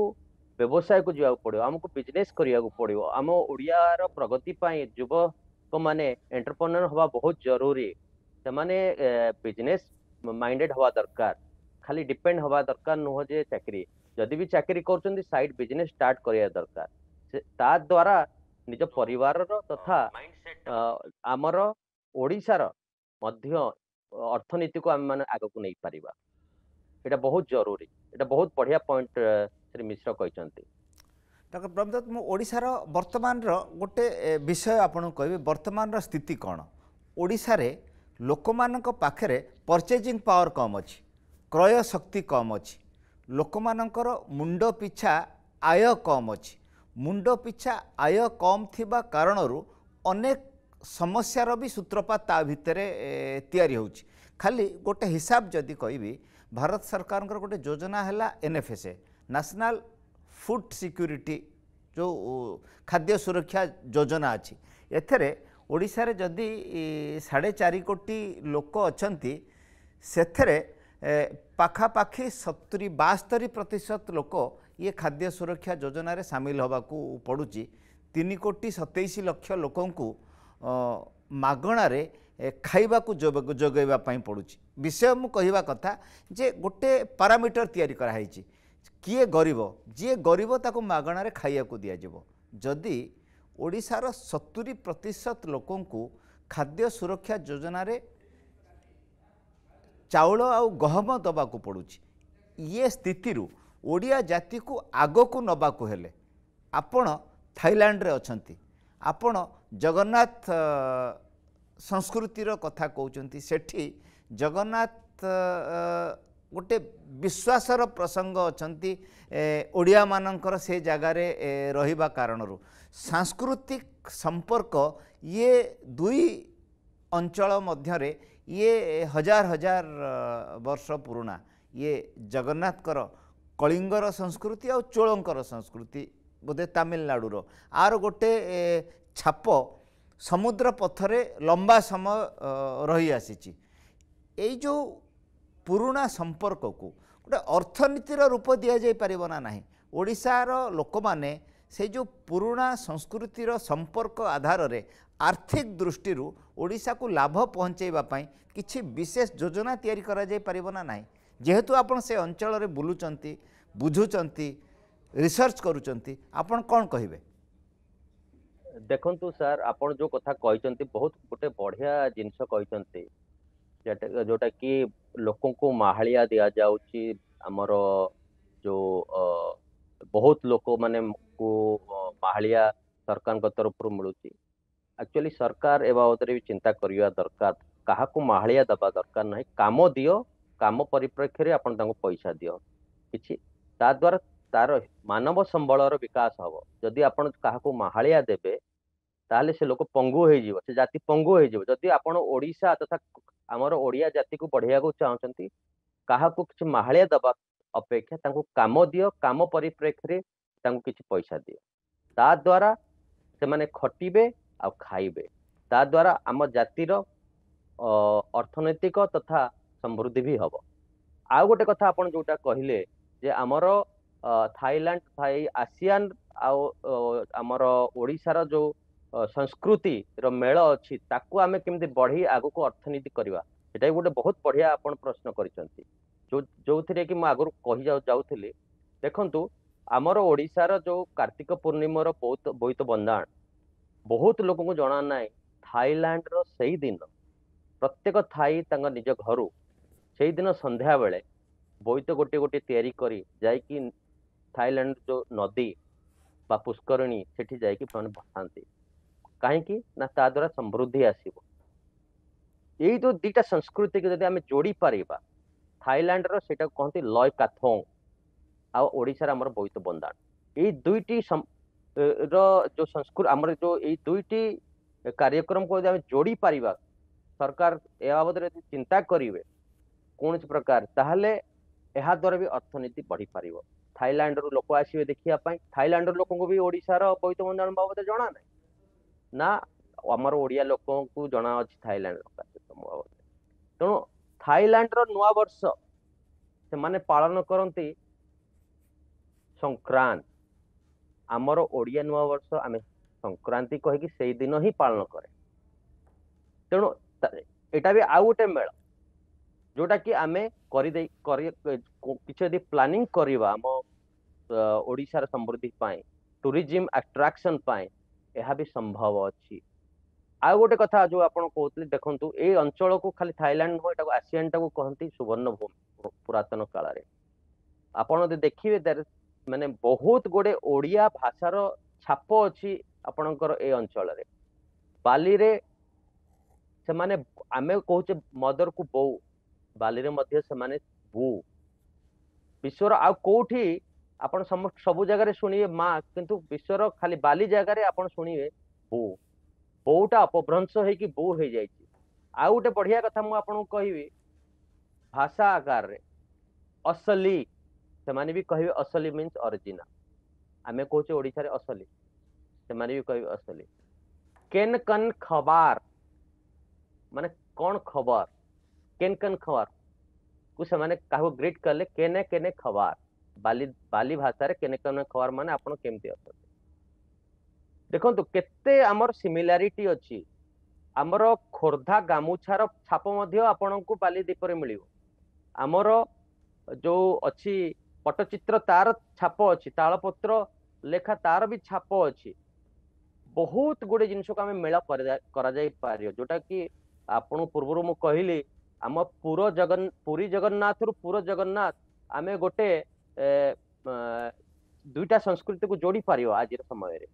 ବ୍ୟବସାୟକୁ ଯିବାକୁ ପଡ଼ିବ ଆମକୁ ବିଜନେସ୍ କରିବାକୁ ପଡ଼ିବ ଆମ ଓଡ଼ିଆର ପ୍ରଗତି ପାଇଁ ଯୁବକମାନେ ଏଣ୍ଟରପ୍ରନର ହେବା ବହୁତ ଜରୁରୀ ସେମାନେ ବିଜନେସ୍ ମାଇଣ୍ଡେଡ୍ ହେବା ଦରକାର ଖାଲି ଡିପେଣ୍ଡ ହେବା ଦରକାର ନୁହଁ ଯେ ଚାକିରି ଯଦି ବି ଚାକିରି କରୁଛନ୍ତି ସାଇଡ୍ ବିଜନେସ୍ ଷ୍ଟାର୍ଟ କରିବା ଦରକାର ସେ ତା ଦ୍ୱାରା ନିଜ ପରିବାରର ତଥା ଆମର ଓଡ଼ିଶାର ମଧ୍ୟ ଅର୍ଥନୀତିକୁ ଆମେମାନେ ଆଗକୁ ନେଇପାରିବା ଏଇଟା ବହୁତ ଜରୁରୀ ଏଇଟା ବହୁତ ବଢ଼ିଆ ପଏଣ୍ଟ ଶ୍ରୀ ମିଶ୍ର କହିଛନ୍ତି ଡକ୍ଟର ବ୍ରହ୍ମଦତ୍ତ ମୁଁ ଓଡ଼ିଶାର ବର୍ତ୍ତମାନର ଗୋଟେ ବିଷୟ ଆପଣଙ୍କୁ କହିବି ବର୍ତ୍ତମାନର ସ୍ଥିତି କ'ଣ ଓଡ଼ିଶାରେ ଲୋକମାନଙ୍କ ପାଖରେ ପର୍ଚେଜିଂ ପାୱାର କମ୍ ଅଛି କ୍ରୟ ଶକ୍ତି କମ୍ ଅଛି ଲୋକମାନଙ୍କର ମୁଣ୍ଡ ପିଛା ଆୟ କମ୍ ଅଛି ମୁଣ୍ଡ ପିଛା ଆୟ କମ୍ ଥିବା କାରଣରୁ ଅନେକ ସମସ୍ୟାର ବି ସୂତ୍ରପାତ ତା ଭିତରେ ତିଆରି ହେଉଛି ଖାଲି ଗୋଟେ ହିସାବ ଯଦି କହିବି ଭାରତ ସରକାରଙ୍କର ଗୋଟେ ଯୋଜନା ହେଲା ଏନ୍ଏଫ୍ଏସ୍ଏ ନ୍ୟାସନାଲ୍ ଫୁଡ୍ ସିକ୍ୟୁରିଟି ଯେଉଁ ଖାଦ୍ୟ ସୁରକ୍ଷା ଯୋଜନା ଅଛି ଏଥିରେ ଓଡ଼ିଶାରେ ଯଦି ସାଢ଼େ ଚାରି କୋଟି ଲୋକ ଅଛନ୍ତି ସେଥିରେ ପାଖାପାଖି ସତୁରି ବାସ୍ତରୀ ପ୍ରତିଶତ ଲୋକ ଇଏ ଖାଦ୍ୟ ସୁରକ୍ଷା ଯୋଜନାରେ ସାମିଲ ହେବାକୁ ପଡ଼ୁଛି ତିନି କୋଟି ସତେଇଶ ଲକ୍ଷ ଲୋକଙ୍କୁ ମାଗଣାରେ ଖାଇବାକୁ ଯୋଗାଇବା ପାଇଁ ପଡ଼ୁଛି ବିଷୟ ମୁଁ କହିବା କଥା ଯେ ଗୋଟେ ପାରାମିଟର ତିଆରି କରାହେଇଛି କିଏ ଗରିବ ଯିଏ ଗରିବ ତାକୁ ମାଗଣାରେ ଖାଇବାକୁ ଦିଆଯିବ ଯଦି ଓଡ଼ିଶାର ସତୁରୀ ପ୍ରତିଶତ ଲୋକଙ୍କୁ ଖାଦ୍ୟ ସୁରକ୍ଷା ଯୋଜନାରେ ଚାଉଳ ଆଉ ଗହମ ଦେବାକୁ ପଡ଼ୁଛି ଇଏ ସ୍ଥିତିରୁ ଓଡ଼ିଆ ଜାତିକୁ ଆଗକୁ ନେବାକୁ ହେଲେ ଆପଣ ଥାଇଲାଣ୍ଡରେ ଅଛନ୍ତି ଆପଣ ଜଗନ୍ନାଥ ସଂସ୍କୃତିର କଥା କହୁଛନ୍ତି ସେଠି ଜଗନ୍ନାଥ ଗୋଟେ ବିଶ୍ୱାସର ପ୍ରସଙ୍ଗ ଅଛନ୍ତି ଓଡ଼ିଆମାନଙ୍କର ସେ ଜାଗାରେ ରହିବା କାରଣରୁ ସାଂସ୍କୃତିକ ସମ୍ପର୍କ ଇଏ ଦୁଇ ଅଞ୍ଚଳ ମଧ୍ୟରେ ଇଏ ହଜାର ହଜାର ବର୍ଷ ପୁରୁଣା ଇଏ ଜଗନ୍ନାଥଙ୍କର କଳିଙ୍ଗର ସଂସ୍କୃତି ଆଉ ଚୋଳଙ୍କର ସଂସ୍କୃତି ବୋଧେ ତାମିଲନାଡ଼ୁର ଆର ଗୋଟେ ଛାପ ସମୁଦ୍ର ପଥରେ ଲମ୍ବା ସମୟ ରହିଆସିଛି ଏଇ ଯେଉଁ ପୁରୁଣା ସମ୍ପର୍କକୁ ଗୋଟେ ଅର୍ଥନୀତିର ରୂପ ଦିଆଯାଇପାରିବ ନା ନାହିଁ ଓଡ଼ିଶାର ଲୋକମାନେ ସେ ଯେଉଁ ପୁରୁଣା ସଂସ୍କୃତିର ସମ୍ପର୍କ ଆଧାରରେ ଆର୍ଥିକ ଦୃଷ୍ଟିରୁ ଓଡ଼ିଶାକୁ ଲାଭ ପହଞ୍ଚାଇବା ପାଇଁ କିଛି ବିଶେଷ ଯୋଜନା ତିଆରି କରାଯାଇପାରିବ ନା ନାହିଁ ଯେହେତୁ ଆପଣ ସେ ଅଞ୍ଚଳରେ ବୁଲୁଛନ୍ତି ବୁଝୁଛନ୍ତି ରିସର୍ଚ୍ଚ କରୁଛନ୍ତି ଆପଣ କ'ଣ କହିବେ ଦେଖନ୍ତୁ ସାର୍ ଆପଣ ଯେଉଁ କଥା କହିଛନ୍ତି ବହୁତ ଗୋଟେ ବଢ଼ିଆ ଜିନିଷ କହିଛନ୍ତି ᱡᱟᱴᱟ ᱡᱚᱴᱟ ᱠᱤ ᱞᱚᱠᱚᱱ ᱠᱚ ᱢᱟᱦᱟᱲᱤᱭᱟ ᱫᱮᱭᱟ ᱡᱟᱣᱪᱤ ᱟᱢᱟᱨᱚ ᱡᱚ ᱵᱚᱦᱩᱛ ᱞᱚᱠᱚ ᱢᱟᱱᱮ ᱠᱚ ᱵᱟᱦᱟᱲᱤᱭᱟ ᱥᱚᱨᱠᱟᱨ ᱠᱚ ᱛᱚᱨᱩᱯᱨᱚ ᱢᱤᱞᱩᱪᱤ ᱮᱠᱪᱩᱞᱤ ᱥᱚᱨᱠᱟᱨ ᱮᱵᱟ ᱚᱛᱨᱮ ᱵᱤ ᱪᱤᱱᱛᱟ ᱠᱟᱨᱤᱭᱟ ᱫᱟᱨᱠᱟᱨ ᱠᱟᱦᱟ ᱠᱚ ᱢᱟᱦᱟᱲᱤᱭᱟ ᱫᱟᱵᱟ ᱫᱟᱨᱠᱟᱨ ᱱᱟᱭ ᱠᱟᱢᱚ ᱫᱤᱭᱚ ᱠᱟᱢᱚ ᱯᱟᱨᱤᱯᱨᱚᱠᱷᱭᱨᱮ ᱟᱯᱱ ᱛᱟᱠᱚ ᱯᱚᱭᱥᱟ ᱫᱤᱭᱚ ᱠᱤᱪᱷᱤ ᱛᱟᱫ્વાᱨ ᱛᱟᱨ ᱢᱟᱱᱚᱵ ᱥᱚᱢ ତାହେଲେ ସେ ଲୋକ ପଙ୍ଗୁ ହେଇଯିବ ସେ ଜାତି ପଙ୍ଗୁ ହେଇଯିବ ଯଦି ଆପଣ ଓଡ଼ିଶା ତଥା ଆମର ଓଡ଼ିଆ ଜାତିକୁ ବଢ଼େଇବାକୁ ଚାହୁଁଛନ୍ତି କାହାକୁ କିଛି ମାହାଳିଆ ଦେବା ଅପେକ୍ଷା ତାଙ୍କୁ କାମ ଦିଅ କାମ ପରିପ୍ରେକ୍ଷୀରେ ତାଙ୍କୁ କିଛି ପଇସା ଦିଅ ତା ଦ୍ୱାରା ସେମାନେ ଖଟିବେ ଆଉ ଖାଇବେ ତା ଦ୍ୱାରା ଆମ ଜାତିର ଅର୍ଥନୈତିକ ତଥା ସମୃଦ୍ଧି ବି ହବ ଆଉ ଗୋଟେ କଥା ଆପଣ ଯୋଉଟା କହିଲେ ଯେ ଆମର ଥାଇଲାଣ୍ଡ ଥାଇ ଆସିଆନ୍ ଆଉ ଆମର ଓଡ଼ିଶାର ଯୋଉ ସଂସ୍କୃତିର ମେଳ ଅଛି ତାକୁ ଆମେ କେମିତି ବଢେଇ ଆଗକୁ ଅର୍ଥନୀତି କରିବା ଏଟା ବି ଗୋଟେ ବହୁତ ବଢିଆ ଆପଣ ପ୍ରଶ୍ନ କରିଛନ୍ତି ଯୋଉ ଯୋଉଥିରେ କି ମୁଁ ଆଗରୁ କହି ଯାଉଥିଲି ଦେଖନ୍ତୁ ଆମର ଓଡ଼ିଶାର ଯୋଉ କାର୍ତ୍ତିକ ପୂର୍ଣ୍ଣିମାର ବହୁତ ବୋଇତ ବନ୍ଦାଣ ବହୁତ ଲୋକଙ୍କୁ ଜଣା ନାହିଁ ଥାଇଲାଣ୍ଡର ସେଇଦିନ ପ୍ରତ୍ୟେକ ଥାଇ ତାଙ୍କ ନିଜ ଘରୁ ସେଇଦିନ ସନ୍ଧ୍ୟାବେଳେ ବୋଇତ ଗୋଟିଏ ଗୋଟିଏ ତିଆରି କରି ଯାଇକି ଥାଇଲାଣ୍ଡ ଯୋଉ ନଦୀ ବା ପୁଷ୍କରିଣୀ ସେଠି ଯାଇକି ସେମାନେ ବସାନ୍ତି कहीं द्वारा समृद्धि आसो यही जो दीटा संस्कृति को आम जोड़ी पार थाइलैंड रहा कहते लय काथो आड़शार आम बोत बंदाण युईटी जो संस्कृति आम जो युईटी कार्यक्रम को जोड़ी पार सरकार ए बाबद चिंता करे कौन सी प्रकार ताद्वारा भी अर्थनीति बढ़ी पार थाइलैंड रु लोक आसवे देखापी थाइलैंड लोक भी ओडार बोत बंदाण बाबद जना ना ନା ଆମର ଓଡ଼ିଆ ଲୋକଙ୍କୁ ଜଣା ଅଛି ଥାଇଲାଣ୍ଡର ତେଣୁ ଥାଇଲାଣ୍ଡର ନୂଆ ବର୍ଷ ସେମାନେ ପାଳନ କରନ୍ତି ସଂକ୍ରାନ୍ତ ଆମର ଓଡ଼ିଆ ନୂଆ ବର୍ଷ ଆମେ ସଂକ୍ରାନ୍ତି କହିକି ସେଇଦିନ ହିଁ ପାଳନ କରେ ତେଣୁ ଏଇଟା ବି ଆଉ ଗୋଟେ ମେଳ ଯୋଉଟାକି ଆମେ କରିଦେଇ କରି କିଛି ଯଦି ପ୍ଲାନିଂ କରିବା ଆମ ଓଡ଼ିଶାର ସମୃଦ୍ଧି ପାଇଁ ଟୁରିଜିମ୍ ଆଟ୍ରାକ୍ସନ୍ ପାଇଁ ଏହା ବି ସମ୍ଭବ ଅଛି ଆଉ ଗୋଟେ କଥା ଯୋଉ ଆପଣ କହୁଥିଲେ ଦେଖନ୍ତୁ ଏଇ ଅଞ୍ଚଳକୁ ଖାଲି ଥାଇଲାଣ୍ଡ ନୁହଁ ଏଟାକୁ ଆସିଆନଟାକୁ କହନ୍ତି ସୁବର୍ଣ୍ଣଭୂମି ପୁରାତନ କାଳରେ ଆପଣ ଯଦି ଦେଖିବେ ମାନେ ବହୁତ ଗୁଡ଼େ ଓଡ଼ିଆ ଭାଷାର ଛାପ ଅଛି ଆପଣଙ୍କର ଏ ଅଞ୍ଚଳରେ ବାଲିରେ ସେମାନେ ଆମେ କହୁଛେ ମଦରକୁ ବୋଉ ବାଲିରେ ମଧ୍ୟ ସେମାନେ ବୁ ବିଶ୍ଵର ଆଉ କୋଉଠି ଆପଣ ସବୁ ଜାଗାରେ ଶୁଣିବେ ମା କିନ୍ତୁ ବିଶ୍ୱର ଖାଲି ବାଲି ଜାଗାରେ ଆପଣ ଶୁଣିବେ ବୋଉ ବୋଉଟା ଅପଭ୍ରଂଶ ହେଇକି ବୋଉ ହେଇଯାଇଛି ଆଉ ଗୋଟେ ବଢିଆ କଥା ମୁଁ ଆପଣଙ୍କୁ କହିବି ଭାଷା ଆକାରରେ ଅସଲି ସେମାନେ ବି କହିବେ ଅସଲି ମିନ୍ସ ଅରିଜିନାଲ ଆମେ କହୁଛେ ଓଡ଼ିଶାରେ ଅସଲି ସେମାନେ ବି କହିବେ ଅସଲି କେନ୍ କନ୍ ଖବାର ମାନେ କ'ଣ ଖବର କେନ୍ କନ୍ ଖବର କୁ ସେମାନେ କାହାକୁ ଗ୍ରିଟ୍ କଲେ କେନେ କେନେ ଖବାର ବାଲି ବାଲି ଭାଷାରେ କେନେ କେନେ ଖବର ମାନେ ଆପଣ କେମିତି ଅଛନ୍ତି ଦେଖନ୍ତୁ କେତେ ଆମର ସିମିଲାରିଟି ଅଛି ଆମର ଖୋର୍ଦ୍ଧା ଗାମୁଛାର ଛାପ ମଧ୍ୟ ଆପଣଙ୍କୁ ବାଲି ବାଲିଦ୍ୱୀପରେ ମିଳିବ ଆମର ଯୋଉ ଅଛି ପଟ୍ଟଚିତ୍ର ତାର ଛାପ ଅଛି ତାଳପତ୍ର ଲେଖା ତାର ବି ଛାପ ଅଛି ବହୁତ ଗୁଡ଼ିଏ ଜିନିଷକୁ ଆମେ ମେଳ କରାଯାଇ ପାରିବ ଯୋଉଟାକି ଆପଣଙ୍କୁ ପୂର୍ବରୁ ମୁଁ କହିଲି ଆମ ପୁର ଜଗନ୍ ପୁରୀ ଜଗନ୍ନାଥରୁ ପୁର ଜଗନ୍ନାଥ ଆମେ ଗୋଟେ ଦୁଇଟା ସଂସ୍କୃତିକୁ ଯୋଡି ପାରିବ ଆଜିର ସମୟରେ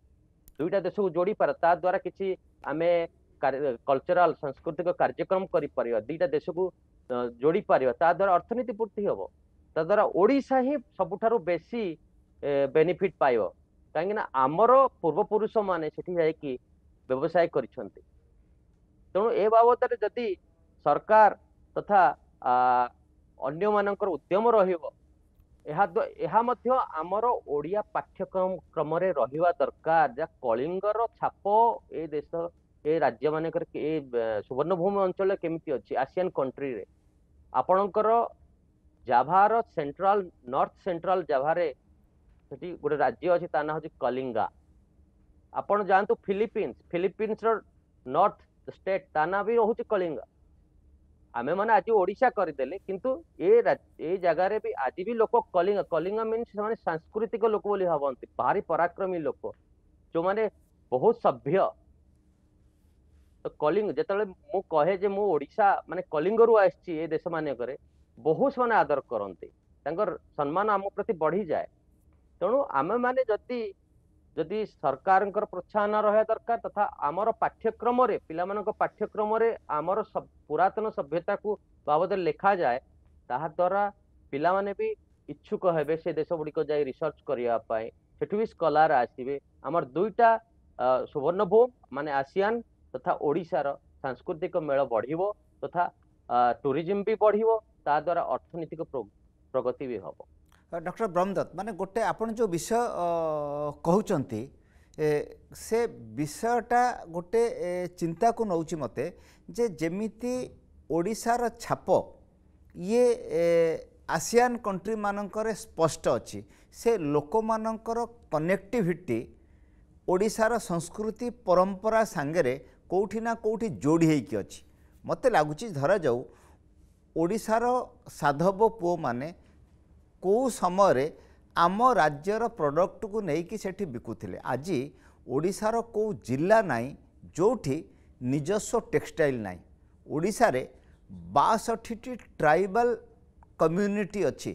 ଦୁଇଟା ଦେଶକୁ ଯୋଡି ପାର ତା ଦ୍ଵାରା କିଛି ଆମେ କଲଚରାଲ ସାଂସ୍କୃତିକ କାର୍ଯ୍ୟକ୍ରମ କରିପାରିବା ଦୁଇଟା ଦେଶକୁ ଯୋଡି ପାରିବା ତା ଦ୍ଵାରା ଅର୍ଥନୀତି ବୃଦ୍ଧି ହେବ ତା ଦ୍ଵାରା ଓଡ଼ିଶା ହିଁ ସବୁଠାରୁ ବେଶୀ ବେନିଫିଟ ପାଇବ କାହିଁକି ନା ଆମର ପୂର୍ବପୁରୁଷ ମାନେ ସେଠି ଯାଇକି ବ୍ୟବସାୟ କରିଛନ୍ତି ତେଣୁ ଏ ବାବଦରେ ଯଦି ସରକାର ତଥା ଅନ୍ୟମାନଙ୍କର ଉଦ୍ୟମ ରହିବ आमर ओडिया पाठ्यक्रम क्रम रहा दरकार जहाँ छाप ए राज्य मान सुवर्णभूमि अंचल केमती अच्छी आसीआन कंट्री आपणकर जाभार सेट्राल नर्थ सेट्राल जाभारे गोटे राज्य अच्छे ना हूँ कलिंगा आप जा फिलिपिन्स फिलिपिन्स रर्थ स्टेट ता ना भी रोचे कलिंगा आम मैंने आज ओडा करदे कि जगार भी आज भी लोक कलिंग कलिंग मीन सांस्कृतिक लोक बोली भावती भारी पराक्रमी लोक जो मैंने बहुत सभ्य तो कलिंग जो मु कहे जे मानते कलिंग रु आ मानक बहुत आदर करती सम्मान आम प्रति बढ़ी जाए तेणु आम मैंने जदि जदि सरकार प्रोत्साहन रहा दरकार तथा आम पाठ्यक्रम पाठ्यक्रम आम पुरतन सभ्यता को बाबद लेखा जाए ताद्वारा पाने भी इच्छुक हे से देश गुड़िक रिसर्च करने से भी स्कलार आसवे आम दुईटा सुवर्णभूम मान आसीआन तथा ओडार सांस्कृतिक मेल बढ़ा टूरीजम भी बढ़ द्वारा अर्थनीतिक प्रगति भी हम ଡକ୍ଟର uh, ବ୍ରହ୍ମଦତ୍ତ ମାନେ ଗୋଟେ ଆପଣ ଯେଉଁ ବିଷୟ କହୁଛନ୍ତି ସେ ବିଷୟଟା ଗୋଟେ ଚିନ୍ତାକୁ ନେଉଛି ମୋତେ ଯେ ଯେମିତି ଓଡ଼ିଶାର ଛାପ ଇଏ ଆସିଆନ କଣ୍ଟ୍ରିମାନଙ୍କରେ ସ୍ପଷ୍ଟ ଅଛି ସେ ଲୋକମାନଙ୍କର କନେକ୍ଟିଭିଟି ଓଡ଼ିଶାର ସଂସ୍କୃତି ପରମ୍ପରା ସାଙ୍ଗରେ କେଉଁଠି ନା କେଉଁଠି ଯୋଡ଼ି ହେଇକି ଅଛି ମୋତେ ଲାଗୁଛି ଧରାଯାଉ ଓଡ଼ିଶାର ସାଧବ ପୁଅମାନେ କେଉଁ ସମୟରେ ଆମ ରାଜ୍ୟର ପ୍ରଡ଼କ୍ଟକୁ ନେଇକି ସେଠି ବିକୁଥିଲେ ଆଜି ଓଡ଼ିଶାର କେଉଁ ଜିଲ୍ଲା ନାହିଁ ଯେଉଁଠି ନିଜସ୍ୱ ଟେକ୍ସଟାଇଲ୍ ନାହିଁ ଓଡ଼ିଶାରେ ବାଷଠିଟି ଟ୍ରାଇବାଲ୍ କମ୍ୟୁନିଟି ଅଛି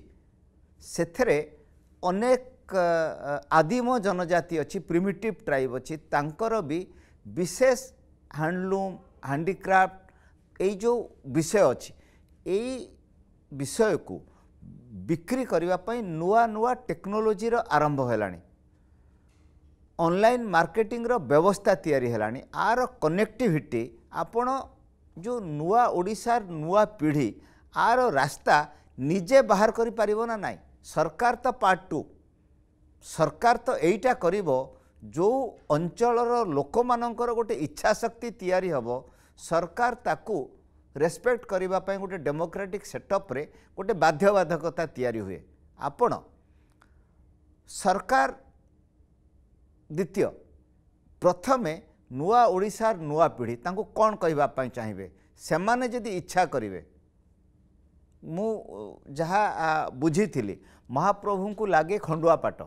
ସେଥିରେ ଅନେକ ଆଦିମ ଜନଜାତି ଅଛି ପ୍ରିମିଟିଭ୍ ଟ୍ରାଇବ୍ ଅଛି ତାଙ୍କର ବି ବିଶେଷ ହ୍ୟାଣ୍ଡଲୁମ୍ ହ୍ୟାଣ୍ଡିକ୍ରାଫ୍ଟ ଏଇ ଯେଉଁ ବିଷୟ ଅଛି ଏଇ ବିଷୟକୁ ବିକ୍ରି କରିବା ପାଇଁ ନୂଆ ନୂଆ ଟେକ୍ନୋଲୋଜିର ଆରମ୍ଭ ହେଲାଣି ଅନଲାଇନ୍ ମାର୍କେଟିଂର ବ୍ୟବସ୍ଥା ତିଆରି ହେଲାଣି ଆର କନେକ୍ଟିଭିଟି ଆପଣ ଯେଉଁ ନୂଆ ଓଡ଼ିଶାର ନୂଆ ପିଢ଼ି ଆର ରାସ୍ତା ନିଜେ ବାହାର କରିପାରିବ ନା ନାହିଁ ସରକାର ତ ପାର୍ଟ ଟୁ ସରକାର ତ ଏଇଟା କରିବ ଯେଉଁ ଅଞ୍ଚଳର ଲୋକମାନଙ୍କର ଗୋଟେ ଇଚ୍ଛାଶକ୍ତି ତିଆରି ହେବ ସରକାର ତାକୁ ରେସପେକ୍ଟ କରିବା ପାଇଁ ଗୋଟେ ଡେମୋକ୍ରାଟିକ୍ ସେଟଅପ୍ରେ ଗୋଟେ ବାଧ୍ୟବାଧକତା ତିଆରି ହୁଏ ଆପଣ ସରକାର ଦ୍ୱିତୀୟ ପ୍ରଥମେ ନୂଆ ଓଡ଼ିଶାର ନୂଆ ପିଢ଼ି ତାଙ୍କୁ କ'ଣ କହିବା ପାଇଁ ଚାହିଁବେ ସେମାନେ ଯଦି ଇଚ୍ଛା କରିବେ ମୁଁ ଯାହା ବୁଝିଥିଲି ମହାପ୍ରଭୁଙ୍କୁ ଲାଗେ ଖଣ୍ଡୁଆ ପାଟ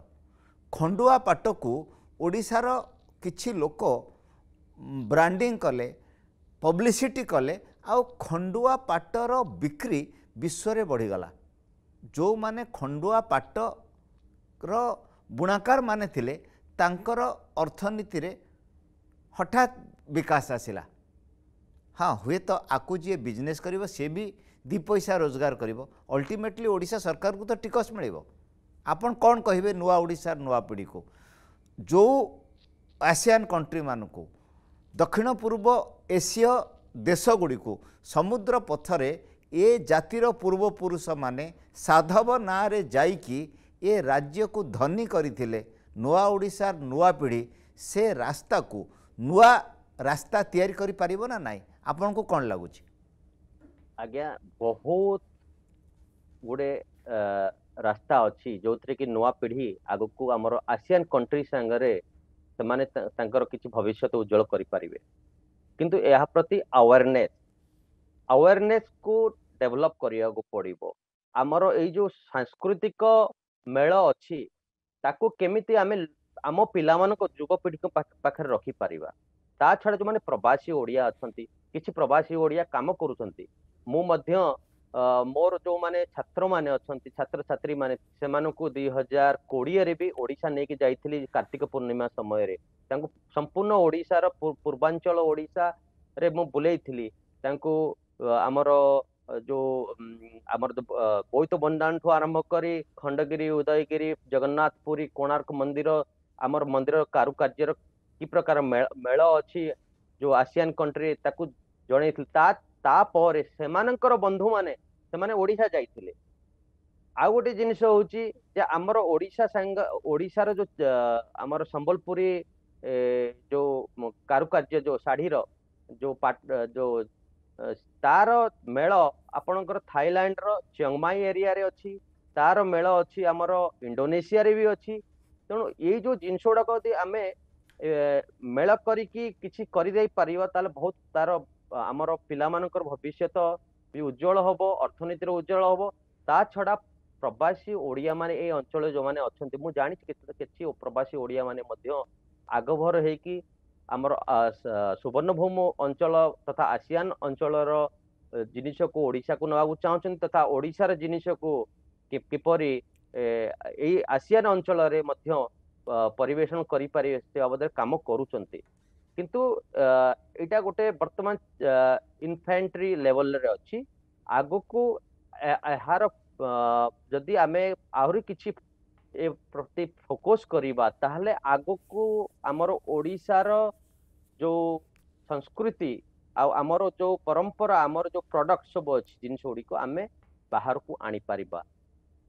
ଖଣ୍ଡୁଆ ପାଟକୁ ଓଡ଼ିଶାର କିଛି ଲୋକ ବ୍ରାଣ୍ଡିଂ କଲେ ପବ୍ଲିସିଟି କଲେ ଆଉ ଖଣ୍ଡୁଆ ପାଟର ବିକ୍ରି ବିଶ୍ୱରେ ବଢ଼ିଗଲା ଯେଉଁମାନେ ଖଣ୍ଡୁଆ ପାଟର ବୁଣାକାରମାନେ ଥିଲେ ତାଙ୍କର ଅର୍ଥନୀତିରେ ହଠାତ୍ ବିକାଶ ଆସିଲା ହଁ ହୁଏତ ଆକୁ ଯିଏ ବିଜନେସ୍ କରିବ ସିଏ ବି ଦୁଇ ପଇସା ରୋଜଗାର କରିବ ଅଲ୍ଟିମେଟଲି ଓଡ଼ିଶା ସରକାରକୁ ତ ଟିକସ ମିଳିବ ଆପଣ କ'ଣ କହିବେ ନୂଆ ଓଡ଼ିଶାର ନୂଆ ପିଢ଼ିକୁ ଯେଉଁ ଆସିଆନ୍ କଣ୍ଟ୍ରିମାନଙ୍କୁ ଦକ୍ଷିଣ ପୂର୍ବ ଏସୀୟ ଦେଶଗୁଡ଼ିକୁ ସମୁଦ୍ର ପଥରେ ଏ ଜାତିର ପୂର୍ବପୁରୁଷମାନେ ସାଧବ ନାଁରେ ଯାଇକି ଏ ରାଜ୍ୟକୁ ଧନୀ କରିଥିଲେ ନୂଆ ଓଡ଼ିଶାର ନୂଆ ପିଢ଼ି ସେ ରାସ୍ତାକୁ ନୂଆ ରାସ୍ତା ତିଆରି କରିପାରିବ ନା ନାହିଁ ଆପଣଙ୍କୁ କ'ଣ ଲାଗୁଛି ଆଜ୍ଞା ବହୁତ ଗୁଡ଼େ ରାସ୍ତା ଅଛି ଯେଉଁଥିରେ କି ନୂଆ ପିଢ଼ି ଆଗକୁ ଆମର ଆସିଆନ କଣ୍ଟ୍ରି ସାଙ୍ଗରେ ସେମାନେ ତାଙ୍କର କିଛି ଭବିଷ୍ୟତ ଉଜ୍ଜଳ କରିପାରିବେ কিন্তু ইহপ্রতি আওয়ারনেস আওয়ারনেস কো ডেভেলপ করিয়া গ পড়িব আমরো এই যে সাংস্কৃতিক মেળો আছে তাকো কেমিতি আমি আমো পिलामन को যুবপিড়কে পাখরে রাখি পারিবা তাছাড়া যো মানে প্রবাসী ওড়িয়া আছেনতি কিছি প্রবাসী ওড়িয়া কাম করুছନ୍ତି মু মধ্য ମୋର ଯୋଉମାନେ ଛାତ୍ରମାନେ ଅଛନ୍ତି ଛାତ୍ରଛାତ୍ରୀ ମାନେ ସେମାନଙ୍କୁ ଦୁଇ ହଜାର କୋଡିଏରେ ବି ଓଡିଶା ନେଇକି ଯାଇଥିଲି କାର୍ତ୍ତିକ ପୂର୍ଣ୍ଣିମା ସମୟରେ ତାଙ୍କୁ ସମ୍ପୂର୍ଣ୍ଣ ଓଡିଶାର ପୂର୍ବାଞ୍ଚଳ ଓଡିଶାରେ ମୁଁ ବୁଲେଇଥିଲି ତାଙ୍କୁ ଆମର ଯୋଉ ଆମର ବୋଇତ ବନ୍ଦାଣଠୁ ଆରମ୍ଭ କରି ଖଣ୍ଡଗିରି ଉଦୟଗିରି ଜଗନ୍ନାଥ ପୁରୀ କୋଣାର୍କ ମନ୍ଦିର ଆମର ମନ୍ଦିର କାରୁକାର୍ଯ୍ୟର କି ପ୍ରକାର ମେଳ ଅଛି ଯୋଉ ଆସିଆନ କଣ୍ଟ୍ରି ତାକୁ ଜଣେଇଥିଲି ତା ତାପରେ ସେମାନଙ୍କର ବନ୍ଧୁମାନେ ସେମାନେ ଓଡ଼ିଶା ଯାଇଥିଲେ ଆଉ ଗୋଟେ ଜିନିଷ ହଉଛି ଯେ ଆମର ଓଡ଼ିଶା ସାଙ୍ଗ ଓଡ଼ିଶାର ଯୋଉ ଆମର ସମ୍ବଲପୁରୀ ଯୋଉ କାରୁକାର୍ଯ୍ୟ ଯୋଉ ଶାଢ଼ୀର ଯୋଉ ଯୋଉ ତାର ମେଳ ଆପଣଙ୍କର ଥାଇଲାଣ୍ଡର ଚିଙ୍ଗମାଇ ଏରିଆରେ ଅଛି ତାର ମେଳ ଅଛି ଆମର ଇଣ୍ଡୋନେସିଆରେ ବି ଅଛି ତେଣୁ ଏଇ ଯୋଉ ଜିନିଷ ଗୁଡାକ ଯଦି ଆମେ ମେଳ କରିକି କିଛି କରିଦେଇ ପାରିବ ତାହେଲେ ବହୁତ ତାର ଆମର ପିଲାମାନଙ୍କର ଭବିଷ୍ୟତ ବି ଉଜ୍ଜଳ ହବ ଅର୍ଥନୀତିର ଉଜ୍ଜଳ ହବ ତା ଛଡା ପ୍ରବାସୀ ଓଡ଼ିଆମାନେ ଏଇ ଅଞ୍ଚଳରେ ଯେଉଁମାନେ ଅଛନ୍ତି ମୁଁ ଜାଣିଛି କିଛି କିଛି ପ୍ରବାସୀ ଓଡ଼ିଆମାନେ ମଧ୍ୟ ଆଗଭର ହେଇକି ଆମର ସୁବର୍ଣ୍ଣଭୂମ ଅଞ୍ଚଳ ତଥା ଆସିଆନ୍ ଅଞ୍ଚଳର ଜିନିଷକୁ ଓଡ଼ିଶାକୁ ନେବାକୁ ଚାହୁଁଛନ୍ତି ତଥା ଓଡ଼ିଶାର ଜିନିଷକୁ କିପରି ଏଇ ଆସିଆନ୍ ଅଞ୍ଚଳରେ ମଧ୍ୟ ପରିବେଷଣ କରିପାରିବେ ସେ ବାବଦରେ କାମ କରୁଛନ୍ତି କିନ୍ତୁ ଏଇଟା ଗୋଟେ ବର୍ତ୍ତମାନ ଇନଫାଣ୍ଟ୍ରି ଲେଭଲରେ ଅଛି ଆଗକୁ ଏହାର ଯଦି ଆମେ ଆହୁରି କିଛି ଏ ପ୍ରତି ଫୋକସ୍ କରିବା ତାହେଲେ ଆଗକୁ ଆମର ଓଡ଼ିଶାର ଯୋଉ ସଂସ୍କୃତି ଆଉ ଆମର ଯୋଉ ପରମ୍ପରା ଆମର ଯୋଉ ପ୍ରଡକ୍ଟ ସବୁ ଅଛି ଜିନିଷ ଗୁଡ଼ିକ ଆମେ ବାହାରକୁ ଆଣିପାରିବା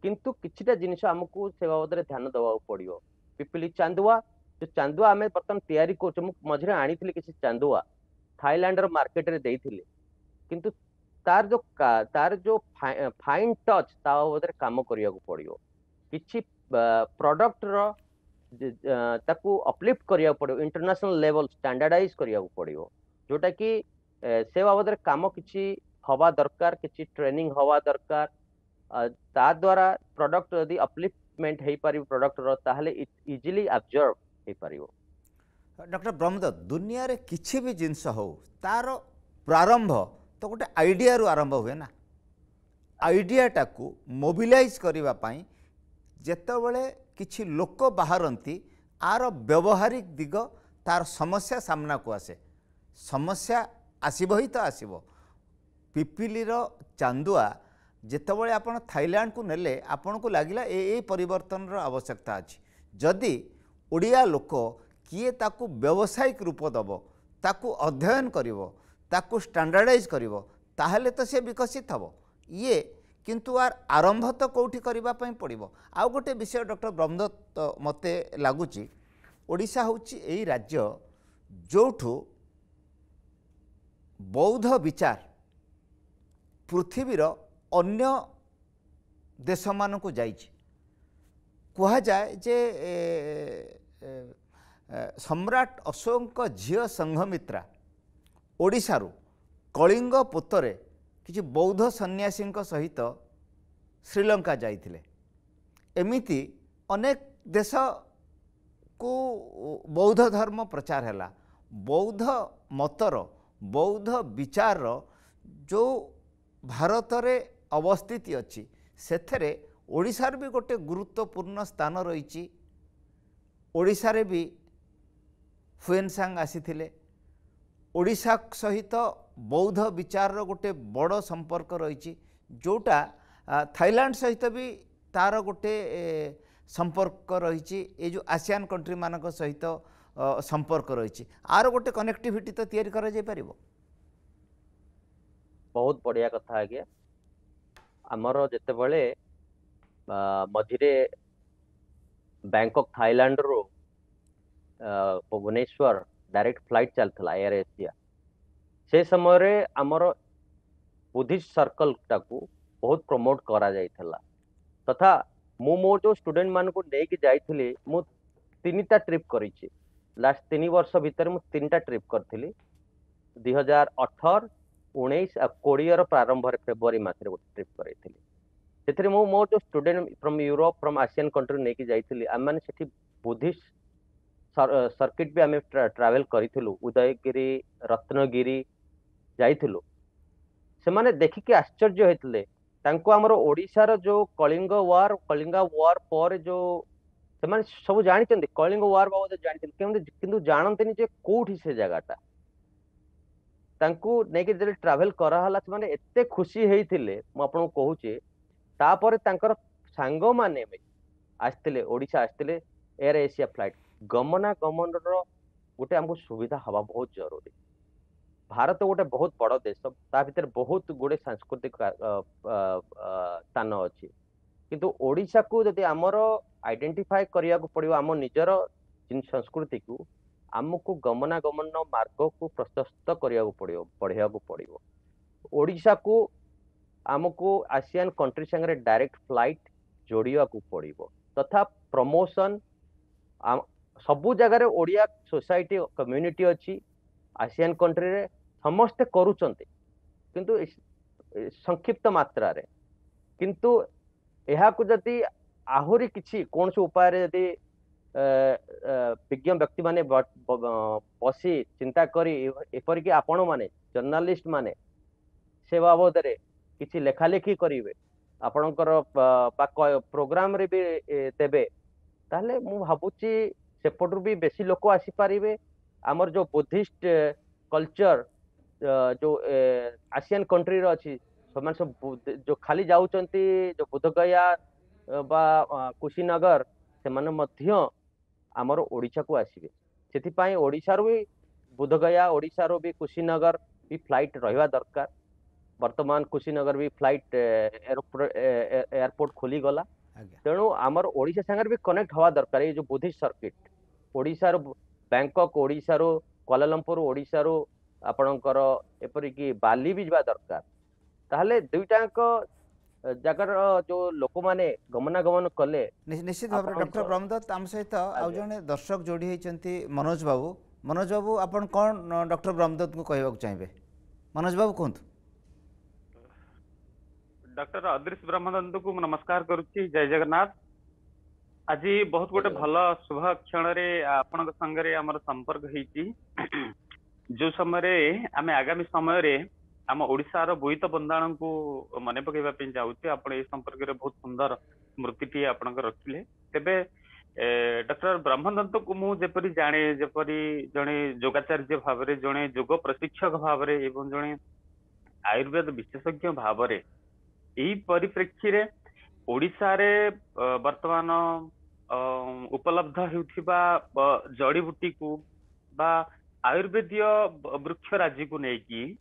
କିନ୍ତୁ କିଛିଟା ଜିନିଷ ଆମକୁ ସେ ବାବଦରେ ଧ୍ୟାନ ଦେବାକୁ ପଡ଼ିବ पिपिली चांदुआ जो चांदुआ आम बर्तमान तैयारी कर मझे आनी किसी चांदुआ थाइलैंड मार्केट रे देखे कि तार जो का, तार जो फाइन टच ताबद काम करने को पड़ो कि प्रडक्ट रपलिफ्ट करा पड़ो इंटरनेशनल लेवल स्टाणार्डाइज करा पड़ो जोटा कि से बाबद कम कि हवा दरकार कि ट्रेनिंग हवा दरकार ताद्वारा प्रडक्ट यदि अपलिफ्ट ଟ୍ରିଟମେଣ୍ଟ ହେଇପାରିବ ପ୍ରଡକ୍ଟର ତାହେଲେ ଇଟ୍ ଇଜିଲି ଆବଜର୍ଭ ହେଇପାରିବ ଡକ୍ଟର ବ୍ରହ୍ମଦତ୍ତ ଦୁନିଆରେ କିଛି ବି ଜିନିଷ ହଉ ତାର ପ୍ରାରମ୍ଭ ତ ଗୋଟେ ଆଇଡ଼ିଆରୁ ଆରମ୍ଭ ହୁଏ ନା ଆଇଡ଼ିଆଟାକୁ ମୋବିଲାଇଜ୍ କରିବା ପାଇଁ ଯେତେବେଳେ କିଛି ଲୋକ ବାହାରନ୍ତି ଆର ବ୍ୟବହାରିକ ଦିଗ ତାର ସମସ୍ୟା ସାମ୍ନାକୁ ଆସେ ସମସ୍ୟା ଆସିବ ହିଁ ତ ଆସିବ ପିପିଲିର ଚାନ୍ଦୁଆ ଯେତେବେଳେ ଆପଣ ଥାଇଲାଣ୍ଡକୁ ନେଲେ ଆପଣଙ୍କୁ ଲାଗିଲା ଏ ଏଇ ପରିବର୍ତ୍ତନର ଆବଶ୍ୟକତା ଅଛି ଯଦି ଓଡ଼ିଆ ଲୋକ କିଏ ତାକୁ ବ୍ୟବସାୟିକ ରୂପ ଦେବ ତାକୁ ଅଧ୍ୟୟନ କରିବ ତାକୁ ଷ୍ଟାଣ୍ଡାର୍ଡ଼ାଇଜ୍ କରିବ ତାହେଲେ ତ ସେ ବିକଶିତ ହେବ ଇଏ କିନ୍ତୁ ଆର୍ ଆରମ୍ଭ ତ କେଉଁଠି କରିବା ପାଇଁ ପଡ଼ିବ ଆଉ ଗୋଟେ ବିଷୟ ଡକ୍ଟର ବ୍ରହ୍ମଦତ୍ତ ମୋତେ ଲାଗୁଛି ଓଡ଼ିଶା ହେଉଛି ଏଇ ରାଜ୍ୟ ଯେଉଁଠୁ ବୌଦ୍ଧ ବିଚାର ପୃଥିବୀର ଅନ୍ୟ ଦେଶମାନଙ୍କୁ ଯାଇଛି କୁହାଯାଏ ଯେ ସମ୍ରାଟ ଅଶୋକଙ୍କ ଝିଅ ସଂଘମିତ୍ରା ଓଡ଼ିଶାରୁ କଳିଙ୍ଗ ପୋତରେ କିଛି ବୌଦ୍ଧ ସନ୍ନ୍ୟାସୀଙ୍କ ସହିତ ଶ୍ରୀଲଙ୍କା ଯାଇଥିଲେ ଏମିତି ଅନେକ ଦେଶକୁ ବୌଦ୍ଧ ଧର୍ମ ପ୍ରଚାର ହେଲା ବୌଦ୍ଧ ମତର ବୌଦ୍ଧ ବିଚାରର ଯେଉଁ ଭାରତରେ ଅବସ୍ଥିତି ଅଛି ସେଥିରେ ଓଡ଼ିଶାର ବି ଗୋଟେ ଗୁରୁତ୍ୱପୂର୍ଣ୍ଣ ସ୍ଥାନ ରହିଛି ଓଡ଼ିଶାରେ ବି ହୁଏନସାଙ୍ଗ ଆସିଥିଲେ ଓଡ଼ିଶା ସହିତ ବୌଦ୍ଧ ବିଚାରର ଗୋଟେ ବଡ଼ ସମ୍ପର୍କ ରହିଛି ଯେଉଁଟା ଥାଇଲାଣ୍ଡ ସହିତ ବି ତା'ର ଗୋଟେ ସମ୍ପର୍କ ରହିଛି ଏ ଯେଉଁ ଆସିଆନ୍ କଣ୍ଟ୍ରିମାନଙ୍କ ସହିତ ସମ୍ପର୍କ ରହିଛି ଆର ଗୋଟେ କନେକ୍ଟିଭିଟି ତ ତିଆରି କରାଯାଇପାରିବ ବହୁତ ବଢ଼ିଆ କଥା ଆଜ୍ଞା आमर जिते मझीरे बैंकक थाइलैंड रु भुवनेश्वर डायरेक्ट फ्लाइट चलता एयर एसिया से समय आमर बुद्धिस्ट सर्कल टाक बहुत प्रमोट करा कर तथा मु मो जो स्टूडेंट मान को लेकिन जाइली मुनिटा ट्रिप कर लास्ट तीन वर्ष भितर मुझे तीन ट्रिप करी दुई अठर उन्नीस कोड़े रारंभ फेब्रुआरी मस रोटे ट्रिप कर मो जो student from Europe from ASEAN country नहीं जाइली आम मैंने बुद्धिस्ट सर्किट भी आम ट्रावेल करूँ उदयगिरी रत्नगिरी जाइलु से देखिकी आश्चर्य होते आमर ओडार जो कलिंग वार कलिंग वार पर जो सब जानते कलिंग वार बाबद जानते कि जानते नहीं कौटी से जगटा ତାଙ୍କୁ ନେଇକି ଯେତେବେଳେ ଟ୍ରାଭେଲ କରାହେଲା ସେମାନେ ଏତେ ଖୁସି ହେଇଥିଲେ ମୁଁ ଆପଣଙ୍କୁ କହୁଛି ତାପରେ ତାଙ୍କର ସାଙ୍ଗମାନେ ଆସିଥିଲେ ଓଡ଼ିଶା ଆସିଥିଲେ ଏୟାର ଏସିଆ ଫ୍ଲାଇଟ୍ ଗମନାଗମନର ଗୋଟେ ଆମକୁ ସୁବିଧା ହେବା ବହୁତ ଜରୁରୀ ଭାରତ ଗୋଟେ ବହୁତ ବଡ଼ ଦେଶ ତା ଭିତରେ ବହୁତ ଗୁଡ଼େ ସାଂସ୍କୃତିକ ସ୍ଥାନ ଅଛି କିନ୍ତୁ ଓଡ଼ିଶାକୁ ଯଦି ଆମର ଆଇଡେଣ୍ଟିଫାଏ କରିବାକୁ ପଡ଼ିବ ଆମ ନିଜର ସଂସ୍କୃତିକୁ ଆମକୁ ଗମନାଗମନ ମାର୍ଗକୁ ପ୍ରଶସ୍ତ କରିବାକୁ ପଡିବ ବଢିବାକୁ ପଡିବ ଓଡିଶାକୁ ଆମକୁ ଆସିଆନ କଣ୍ଟ୍ରି ସାଙ୍ଗରେ ଡାଇରେକ୍ଟ ଫ୍ଲାଇଟ ଯୋଡିବାକୁ ପଡିବ ତଥା ପ୍ରମୋସନ ସବୁ ଜାଗାରେ ଓଡିଆ ସୋସାଇଟି କମ୍ୟୁନିଟି ଅଛି ଆସିଆନ କଣ୍ଟ୍ରିରେ ସମସ୍ତେ କରୁଛନ୍ତି କିନ୍ତୁ ସଂକ୍ଷିପ୍ତ ମାତ୍ରାରେ କିନ୍ତୁ ଏହାକୁ ଯଦି ଆହୁରି କିଛି କୌଣସି ଉପାୟରେ ଯଦି ବିଜ୍ଞ ବ୍ୟକ୍ତିମାନେ ବସି ଚିନ୍ତା କରି ଏପରିକି ଆପଣମାନେ ଜର୍ଣ୍ଣାଲିଷ୍ଟ ମାନେ ସେ ବାବଦରେ କିଛି ଲେଖାଲେଖି କରିବେ ଆପଣଙ୍କର ପ୍ରୋଗ୍ରାମରେ ବି ଦେବେ ତାହେଲେ ମୁଁ ଭାବୁଛି ସେପଟରୁ ବି ବେଶୀ ଲୋକ ଆସିପାରିବେ ଆମର ଯୋଉ ବୁଦ୍ଧିଷ୍ଟ କଲଚର ଯୋଉ ଆସିଆନ୍ କଣ୍ଟ୍ରିର ଅଛି ସେମାନେ ସବୁ ଯୋଉ ଖାଲି ଯାଉଛନ୍ତି ଯୋଉ ବୁଦ୍ଧଗୟା ବା କୁଶୀନଗର ସେମାନେ ମଧ୍ୟ आमर ओडा को आसबे से बुधगया ओडार भी कुशीनगर भी फ्लैट रहा दरकार बर्तमान कुशीनगर भी फ्लैट एयरपोर्ट खोलीगला तेणु आमर ओडा सागर भी कनेक्ट हवा दरकार ये जो बुद्धिस्ट सर्किट ओडार बैंकक ओडार कलालमपुर ओडार आपणकर बाली भी जावा दरकार दुईटाक ଜାଗାର ଯୋଉ ଲୋକମାନେ ଗମନାଗମନ କଲେ ନିଶ୍ଚିତ ଭାବରେ ଡକ୍ଟର ପ୍ରମୋଦ ଆମ ସହିତ ଆଉ ଜଣେ ଦର୍ଶକ ଯୋଡ଼ି ହେଇଛନ୍ତି ମନୋଜ ବାବୁ ମନୋଜ ବାବୁ ଆପଣ କ'ଣ ଡକ୍ଟର ବ୍ରହ୍ମଦତ୍ତଙ୍କୁ କହିବାକୁ ଚାହିଁବେ ମନୋଜ ବାବୁ କୁହନ୍ତୁ ଡକ୍ଟର ଅଦୃଶ ବ୍ରହ୍ମଦନ୍ତଙ୍କୁ ମୁଁ ନମସ୍କାର କରୁଛି ଜୟ ଜଗନ୍ନାଥ ଆଜି ବହୁତ ଗୋଟେ ଭଲ ଶୁଭ କ୍ଷଣରେ ଆପଣଙ୍କ ସାଙ୍ଗରେ ଆମର ସମ୍ପର୍କ ହେଇଛି ଯୋଉ ସମୟରେ ଆମେ ଆଗାମୀ ସମୟରେ आम ओडार बोत बंदाण को मन पकड़ आप संपर्क में बहुत सुंदर स्मृति टी आप रखिले तेज डर ब्रह्मदत को मुझे जाणे जपरी जड़े जोगाचार्य भाव जड़े जोग प्रशिक्षक भाव जड़े आयुर्वेद विशेषज्ञ भाव परिप्रेक्षी ओडारे बर्तमान उपलब्ध हो जड़ी बुटी को आयुर्वेदीय वृक्षराजी को लेकिन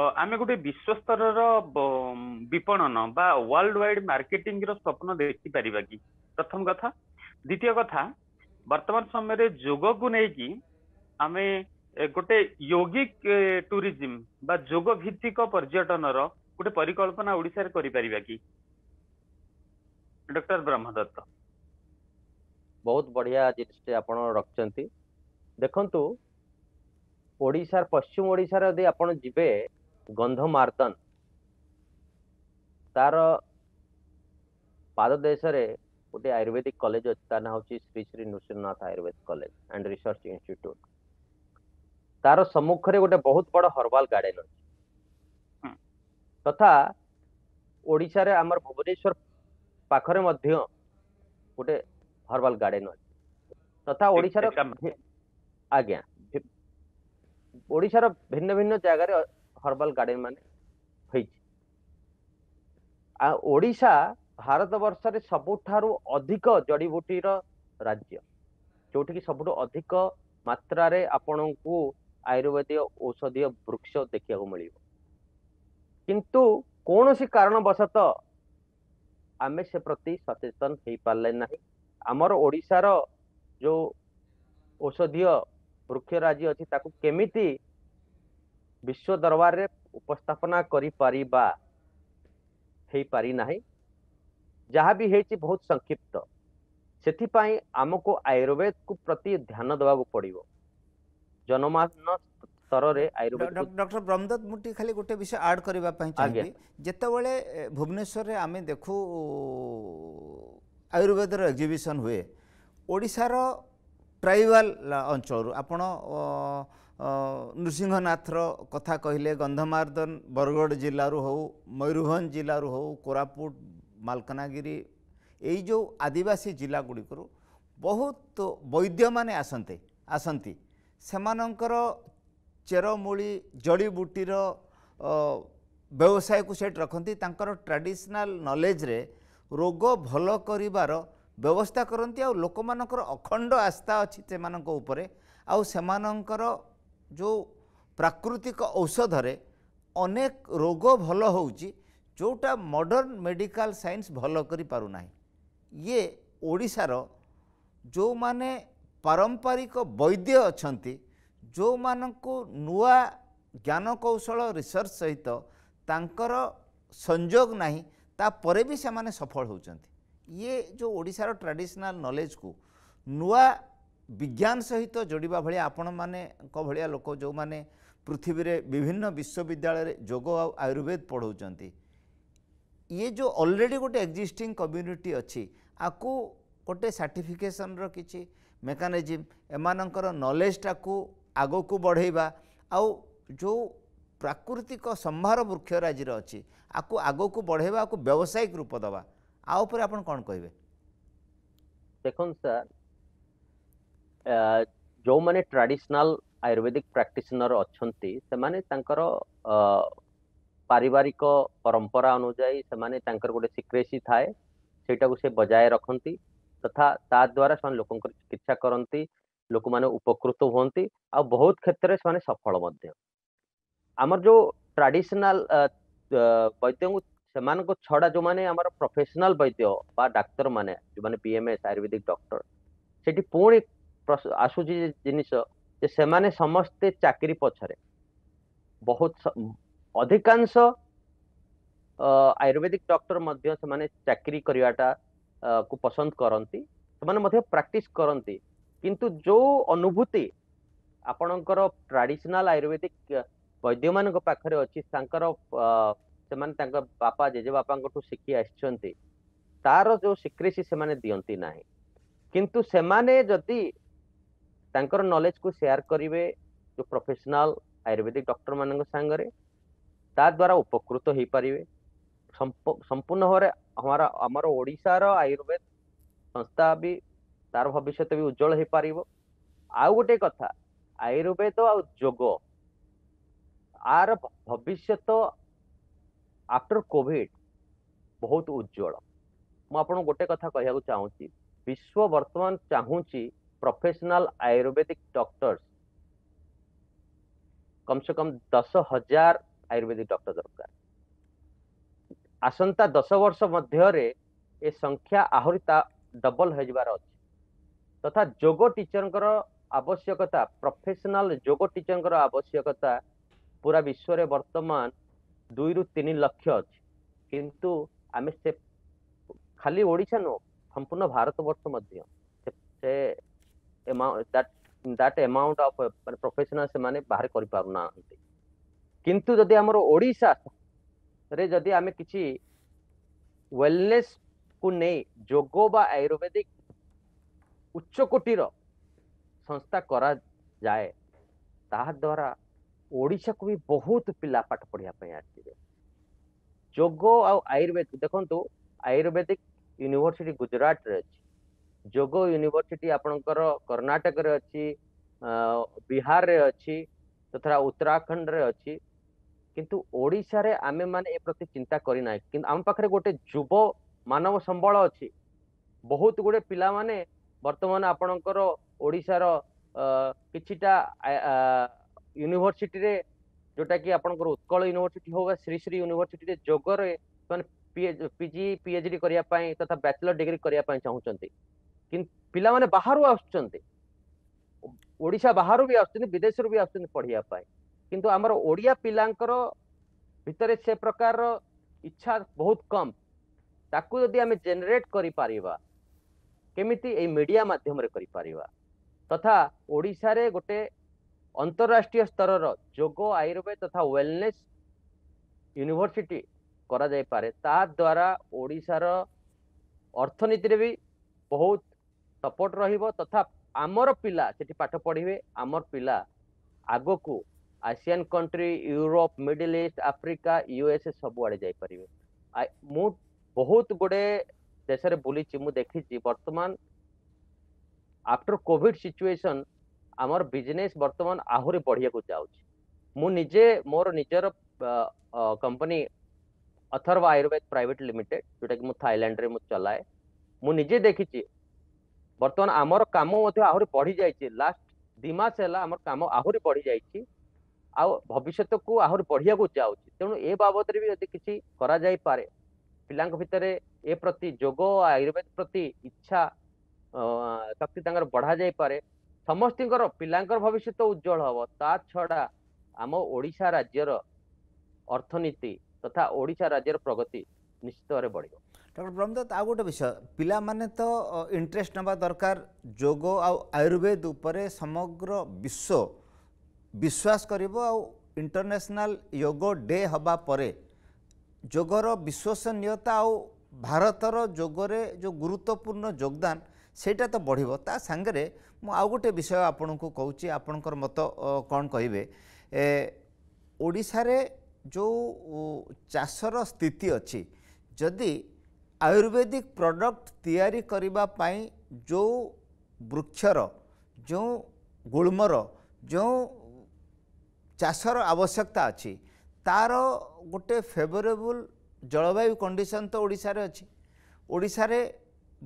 ଆମେ ଗୋଟେ ବିଶ୍ଵ ସ୍ତରର ବିପଣନ ବା ୱାର୍ଲଡ wide marketing ର ସ୍ୱପ୍ନ ଦେଖିପାରିବା କି ପ୍ରଥମ କଥା ଦ୍ଵିତୀୟ କଥା ବର୍ତ୍ତମାନ ସମୟରେ ଯୋଗକୁ ନେଇକି ଆମେ ଗୋଟେ yogic tourism ବା ଯୋଗ ଭିତ୍ତିକ ପର୍ଯ୍ୟଟନର ଗୋଟେ ପରିକଳ୍ପନା ଓଡିଶାରେ କରିପାରିବା କି ଡକ୍ଟର ବ୍ରହ୍ମଦତ୍ତ ବହୁତ ବଢିଆ ଜିନିଷଟି ଆପଣ ରଖିଛନ୍ତି ଦେଖନ୍ତୁ ଓଡ଼ିଶାର ପଶ୍ଚିମ ଓଡ଼ିଶାର ଯଦି ଆପଣ ଯିବେ ଗନ୍ଧମାର୍ତ୍ତନ ତାର ପାଦଦେଶରେ ଗୋଟେ ଆୟୁର୍ବେଦିକ କଲେଜ ଅଛି ତା ନାଁ ହେଉଛି Shri Shri Nrusinghanath Ayurvedic college and research institute ତାର ସମ୍ମୁଖରେ ଗୋଟେ ବହୁତ ବଡ ହର୍ବାଲ ଗାର୍ଡେନ ଅଛି ତଥା ଓଡ଼ିଶାରେ ଆମର ଭୁବନେଶ୍ୱର ପାଖରେ ମଧ୍ୟ ଗୋଟେ ହର୍ବାଲ ଗାର୍ଡେନ ଅଛି ତଥା ଓଡ଼ିଶାର ଆଜ୍ଞା ଓଡ଼ିଶାର ଭିନ୍ନ ଭିନ୍ନ ଜାଗାରେ ହର୍ବାଲ ଗାର୍ଡେନ ମାନେ ହୋଇଛି ଆଉ ଓଡ଼ିଶା ଭାରତ ବର୍ଷରେ ସବୁଠାରୁ ଅଧିକ ଜଡ଼ିବୁଟିର ରାଜ୍ୟ ଯୋଉଠିକି ସବୁଠୁ ଅଧିକ ମାତ୍ରାରେ ଆପଣଙ୍କୁ ଆୟୁର୍ବେଦିକ ଔଷଧୀୟ ବୃକ୍ଷ ଦେଖିବାକୁ ମିଳିବ କିନ୍ତୁ କୌଣସି କାରଣବଶତଃ ଆମେ ସେ ପ୍ରତି ସଚେତନ ହେଇପାରିଲେ ନାହିଁ ଆମର ଓଡ଼ିଶାର ଯୋଉ ଔଷଧୀୟ ବୃକ୍ଷ ରାଜି ଅଛି ତାକୁ କେମିତି ବିଶ୍ୱ ଦରବାରରେ ଉପସ୍ଥାପନା କରିପାରିବା ହେଇପାରିନାହିଁ ଯାହା ବି ହେଇଛି ବହୁତ ସଂକ୍ଷିପ୍ତ ସେଥିପାଇଁ ଆମକୁ ଆୟୁର୍ବେଦକୁ ପ୍ରତି ଧ୍ୟାନ ଦେବାକୁ ପଡ଼ିବ ଜନମାନ ସ୍ତରରେ ଡକ୍ଟର ବ୍ରହ୍ମଦତ୍ତ ମୁଁ ଟିକେ ଖାଲି ଗୋଟେ ବିଷୟ ଆଡ୍ କରିବା ପାଇଁ ଚାହିଁବି ଯେତେବେଳେ ଭୁବନେଶ୍ୱରରେ ଆମେ ଦେଖୁ ଆୟୁର୍ବେଦର ଏକ୍ଜିବିସନ୍ ହୁଏ ଓଡ଼ିଶାର ଟ୍ରାଇବାଲ୍ ଅଞ୍ଚଳରୁ ଆପଣ ନୃସିଂହନାଥର କଥା କହିଲେ ଗନ୍ଧମାର୍ଦ୍ଦନ ବରଗଡ଼ ଜିଲ୍ଲାରୁ ହେଉ ମୟୂରଭଞ୍ଜ ଜିଲ୍ଲାରୁ ହେଉ କୋରାପୁଟ ମାଲକାନଗିରି ଏଇ ଯେଉଁ ଆଦିବାସୀ ଜିଲ୍ଲାଗୁଡ଼ିକରୁ ବହୁତ ବୈଦ୍ୟମାନେ ଆସନ୍ତି ଆସନ୍ତି ସେମାନଙ୍କର ଚେରମୂଳି ଜଡ଼ିବୁଟିର ବ୍ୟବସାୟକୁ ସେଠି ରଖନ୍ତି ତାଙ୍କର ଟ୍ରାଡ଼ିସନାଲ ନଲେଜ୍ରେ ରୋଗ ଭଲ କରିବାର ବ୍ୟବସ୍ଥା କରନ୍ତି ଆଉ ଲୋକମାନଙ୍କର ଅଖଣ୍ଡ ଆସ୍ଥା ଅଛି ସେମାନଙ୍କ ଉପରେ ଆଉ ସେମାନଙ୍କର जो प्राकृतिक औषधरे अनेक रोग भल हो जोटा मॉडर्न मेडिकल साइंस भल करना ये ओडार जो माने पारंपरिक वैद्य अच्छा जो मान नुआ ज्ञानकौशल रिसर्च सहित तांकर संजोग नहीं भी से सफल होती ये जो ओडार ट्राडिशनाल नलेज को नुआ ବିଜ୍ଞାନ ସହିତ ଯୋଡ଼ିବା ଭଳିଆ ଆପଣମାନଙ୍କ ଭଳିଆ ଲୋକ ଯେଉଁମାନେ ପୃଥିବୀରେ ବିଭିନ୍ନ ବିଶ୍ୱବିଦ୍ୟାଳୟରେ ଯୋଗ ଆଉ ଆୟୁର୍ବେଦ ପଢ଼ାଉଛନ୍ତି ଇଏ ଯେଉଁ ଅଲରେଡ଼ି ଗୋଟେ ଏକ୍ଜିଷ୍ଟିଂ କମ୍ୟୁନିଟି ଅଛି ଆକୁ ଗୋଟେ ସାର୍ଟିଫିକେସନ୍ର କିଛି ମେକାନିଜିମ୍ ଏମାନଙ୍କର ନଲେଜଟାକୁ ଆଗକୁ ବଢ଼େଇବା ଆଉ ଯେଉଁ ପ୍ରାକୃତିକ ସମ୍ଭାର ବୃକ୍ଷ ରାଜିର ଅଛି ଆକୁ ଆଗକୁ ବଢ଼େଇବା ଆକୁ ବ୍ୟବସାୟିକ ରୂପ ଦେବା ଆ ଉପରେ ଆପଣ କ'ଣ କହିବେ ଦେଖନ୍ତୁ ସାର୍ जो मैंने ट्रेडिशनल आयुर्वेदिक प्रैक्टिशनर अच्छा से मैंने पारिवारिक परंपरा अनुजाई से गोटे सिक्रेसी थाए से बजाय रखती तथा ताद्वारा से लोक चिकित्सा करती लोक मैंने उपकृत हमें बहुत क्षेत्र में सफल आमर जो ट्राडिशनाल वैद्य से छड़ा जो मैंने प्रफेसनाल वैद्य डाक्तर मैंने जो मैंने P M S ayurvedic doctor से ଆସୁଛି ଜିନିଷ ଯେ ସେମାନେ ସମସ୍ତେ ଚାକିରି ପଛରେ ବହୁତ ଅଧିକାଂଶ ଆୟୁର୍ବେଦିକ ଡକ୍ଟର ମଧ୍ୟ ସେମାନେ ଚାକିରି କରିବାଟା କୁ ପସନ୍ଦ କରନ୍ତି ସେମାନେ ମଧ୍ୟ ପ୍ରାକ୍ଟିସ୍ କରନ୍ତି କିନ୍ତୁ ଯୋଉ ଅନୁଭୂତି ଆପଣଙ୍କର ଟ୍ରାଡିସନାଲ ଆୟୁର୍ବେଦିକ ବୈଦ୍ୟମାନଙ୍କ ପାଖରେ ଅଛି ତାଙ୍କର ସେମାନେ ତାଙ୍କ ବାପା ଜେଜେବାପାଙ୍କଠୁ ଶିଖି ଆସିଛନ୍ତି ତାର ଯୋଉ ସ୍ୱୀକୃତି ସେମାନେ ଦିଅନ୍ତି ନାହିଁ କିନ୍ତୁ ସେମାନେ ଯଦି ତାଙ୍କର ନଲେଜକୁ ସେୟାର କରିବେ ଯେଉଁ ପ୍ରଫେସନାଲ ଆୟୁର୍ବେଦିକ ଡକ୍ଟରମାନଙ୍କ ସାଙ୍ଗରେ ତାଦ୍ୱାରା ଉପକୃତ ହେଇପାରିବେ ସମ୍ପୂର୍ଣ୍ଣ ଭାବରେ ଆମର ଆମର ଓଡ଼ିଶାର ଆୟୁର୍ବେଦ ସଂସ୍ଥା ବି ତାର ଭବିଷ୍ୟତ ବି ଉଜ୍ଜଳ ହେଇପାରିବ ଆଉ ଗୋଟେ କଥା ଆୟୁର୍ବେଦ ଆଉ ଯୋଗ ଆର ଭବିଷ୍ୟତ ଆଫ୍ଟର କୋଭିଡ ବହୁତ ଉଜ୍ଜଳ ମୁଁ ଆପଣଙ୍କୁ ଗୋଟେ କଥା କହିବାକୁ ଚାହୁଁଛି ବିଶ୍ୱ ବର୍ତ୍ତମାନ ଚାହୁଁଛି प्रोफेशनल आयुर्वेदिक डॉक्टर्स कम से कम दस हजार आयुर्वेदिक डॉक्टर दरकार ଆସନ୍ତା ଦଶ ବର୍ଷ ମଧ୍ୟରେ ଏ ସଂଖ୍ୟା ଆହୁରି ତା ଡବଲ ହୋଇଯିବାର ଅଛି ତଥା ଯୋଗ ଟିଚରଙ୍କର ଆବଶ୍ୟକତା ପ୍ରଫେସନାଲ ଯୋଗ ଟିଚରଙ୍କର ଆବଶ୍ୟକତା ପୁରା ବିଶ୍ୱରେ ବର୍ତ୍ତମାନ ଦୁଇରୁ ତିନି ଲକ୍ଷ ଅଛି କିନ୍ତୁ ଆମେ ସେ ଖାଲି ଓଡ଼ିଶା ନୁହଁ ସମ୍ପୂର୍ଣ୍ଣ ଭାରତବର୍ଷ ମଧ୍ୟ ସେ amount that that amount of uh, professionals माने बाहर करि पारु ना किंतु जदि हमर ओडिसा रे जदि आमे किछि वेलनेस को ने योगो बा आयुर्वेदिक उच्च कोटि रो संस्था करा जाए ताहा द्वारा ओडिसा को भी बहुत पिला पाठ पढिया पय आछिबे योगो आ आयुर्वेद देखंतु आयुर्वेदिक यूनिवर्सिटी गुजरात रे ଯୋଗ ୟୁନିଭର୍ସିଟି ଆପଣଙ୍କର କର୍ଣ୍ଣାଟକରେ ଅଛି ବିହାରରେ ଅଛି ତଥା ଉତ୍ତରାଖଣ୍ଡରେ ଅଛି କିନ୍ତୁ ଓଡ଼ିଶାରେ ଆମେମାନେ ଏ ପ୍ରତି ଚିନ୍ତା କରିନାହିଁ କିନ୍ତୁ ଆମ ପାଖରେ ଗୋଟେ ଯୁବ ମାନବ ସମ୍ବଳ ଅଛି ବହୁତ ଗୁଡ଼ିଏ ପିଲାମାନେ ବର୍ତ୍ତମାନ ଆପଣଙ୍କର ଓଡ଼ିଶାର କିଛିଟା ୟୁନିଭର୍ସିଟିରେ ଯେଉଁଟାକି ଆପଣଙ୍କର ଉତ୍କଳ ୟୁନିଭର୍ସିଟି ହେଉ ବା ଶ୍ରୀ ଶ୍ରୀ ୟୁନିଭର୍ସିଟିରେ ଯୋଗରେ ସେମାନେ P G P H D କରିବା ପାଇଁ ତଥା ବ୍ୟାଚଲର ଡିଗ୍ରୀ କରିବା ପାଇଁ ଚାହୁଁଛନ୍ତି କିନ୍ତୁ ପିଲାମାନେ ବାହାରୁ ଆସୁଛନ୍ତି ଓଡ଼ିଶା ବାହାରୁ ବି ଆସୁଛନ୍ତି ବିଦେଶରୁ ବି ଆସୁଛନ୍ତି ପଢିବା ପାଇଁ କିନ୍ତୁ ଆମର ଓଡ଼ିଆ ପିଲାଙ୍କର ଭିତରେ ସେ ପ୍ରକାରର ଇଚ୍ଛା ବହୁତ କମ୍ ତାକୁ ଯଦି ଆମେ ଜେନେରେଟ୍ କରିପାରିବା କେମିତି ଏଇ ମିଡ଼ିଆ ମାଧ୍ୟମରେ କରିପାରିବା ତଥା ଓଡ଼ିଶାରେ ଗୋଟେ ଅନ୍ତରାଷ୍ଟ୍ରୀୟ ସ୍ତରର ଯୋଗ ଆୟୁର୍ବେଦ ତଥା ୱେଲନେସ୍ ୟୁନିଭର୍ସିଟି କରାଯାଇପାରେ ତାଦ୍ୱାରା ଓଡ଼ିଶାର ଅର୍ଥନୀତିରେ ବି ବହୁତ ସପୋର୍ଟ ରହିବ ତଥା ଆମର ପିଲା ସେଠି ପାଠ ପଢିବେ ଆମର ପିଲା ଆଗକୁ ASEAN country Europe Middle East Africa USA ସବୁଆଡେ ଯାଇପାରିବେ ମୁଁ ବହୁତ ଗୁଡ଼େ ଦେଶରେ ବୁଲିଛି ମୁଁ ଦେଖିଛି ବର୍ତ୍ତମାନ ଆଫ୍ଟର କୋଭିଡ ସିଚୁଏସନ ଆମର ବିଜନେସ୍ ବର୍ତ୍ତମାନ ଆହୁରି ବଢ଼ିବାକୁ ଯାଉଛି ମୁଁ ନିଜେ ମୋର ନିଜର company Atharva Ayurveda private limited ଯୋଉଟାକି ମୁଁ ଥାଇଲାଣ୍ଡରେ ମୁଁ ଚଲାଏ ମୁଁ ନିଜେ ଦେଖିଛି ବର୍ତ୍ତମାନ ଆମର କାମ ମଧ୍ୟ ଆହୁରି ବଢିଯାଇଛି ଲାଷ୍ଟ ଦୁଇ ମାସ ହେଲା ଆମର କାମ ଆହୁରି ବଢିଯାଇଛି ଆଉ ଭବିଷ୍ୟତକୁ ଆହୁରି ବଢିବାକୁ ଯାଉଛି ତେଣୁ ଏ ବାବଦରେ ବି ଯଦି କିଛି କରାଯାଇପାରେ ପିଲାଙ୍କ ଭିତରେ ଏ ପ୍ରତି ଯୋଗ ଆୟୁର୍ବେଦ ପ୍ରତି ଇଚ୍ଛା ଶକ୍ତି ତାଙ୍କର ବଢାଯାଇପାରେ ସମସ୍ତଙ୍କର ପିଲାଙ୍କର ଭବିଷ୍ୟତ ଉଜ୍ଜଳ ହବ ତା ଛଡା ଆମ ଓଡ଼ିଶା ରାଜ୍ୟର ଅର୍ଥନୀତି ତଥା ଓଡ଼ିଶା ରାଜ୍ୟର ପ୍ରଗତି ନିଶ୍ଚିତ ଭାବରେ ବଢିବ ଡକ୍ଟର ବ୍ରହ୍ମଦତ୍ତ ଆଉ ଗୋଟେ ବିଷୟ ପିଲାମାନେ ତ ଇଣ୍ଟରେଷ୍ଟ ନେବା ଦରକାର ଯୋଗ ଆଉ ଆୟୁର୍ବେଦ ଉପରେ ସମଗ୍ର ବିଶ୍ୱ ବିଶ୍ୱାସ କରିବ ଆଉ ଇଣ୍ଟରନ୍ୟାସନାଲ ଯୋଗ ଡେ ହେବା ପରେ ଯୋଗର ବିଶ୍ୱସନୀୟତା ଆଉ ଭାରତର ଯୋଗରେ ଯେଉଁ ଗୁରୁତ୍ୱପୂର୍ଣ୍ଣ ଯୋଗଦାନ ସେଇଟା ତ ବଢ଼ିବ ତା ସାଙ୍ଗରେ ମୁଁ ଆଉ ଗୋଟେ ବିଷୟ ଆପଣଙ୍କୁ କହୁଛି ଆପଣଙ୍କର ମତ କ'ଣ କହିବେ ଓଡ଼ିଶାରେ ଯେଉଁ ଚାଷର ସ୍ଥିତି ଅଛି ଯଦି ଆୟୁର୍ବେଦିକ ପ୍ରଡ଼କ୍ଟ ତିଆରି କରିବା ପାଇଁ ଯେଉଁ ବୃକ୍ଷର ଯେଉଁ ଗୁଳ୍ମର ଯେଉଁ ଚାଷର ଆବଶ୍ୟକତା ଅଛି ତାର ଗୋଟେ ଫେଭରେବୁଲ ଜଳବାୟୁ କଣ୍ଡିସନ ତ ଓଡ଼ିଶାରେ ଅଛି ଓଡ଼ିଶାରେ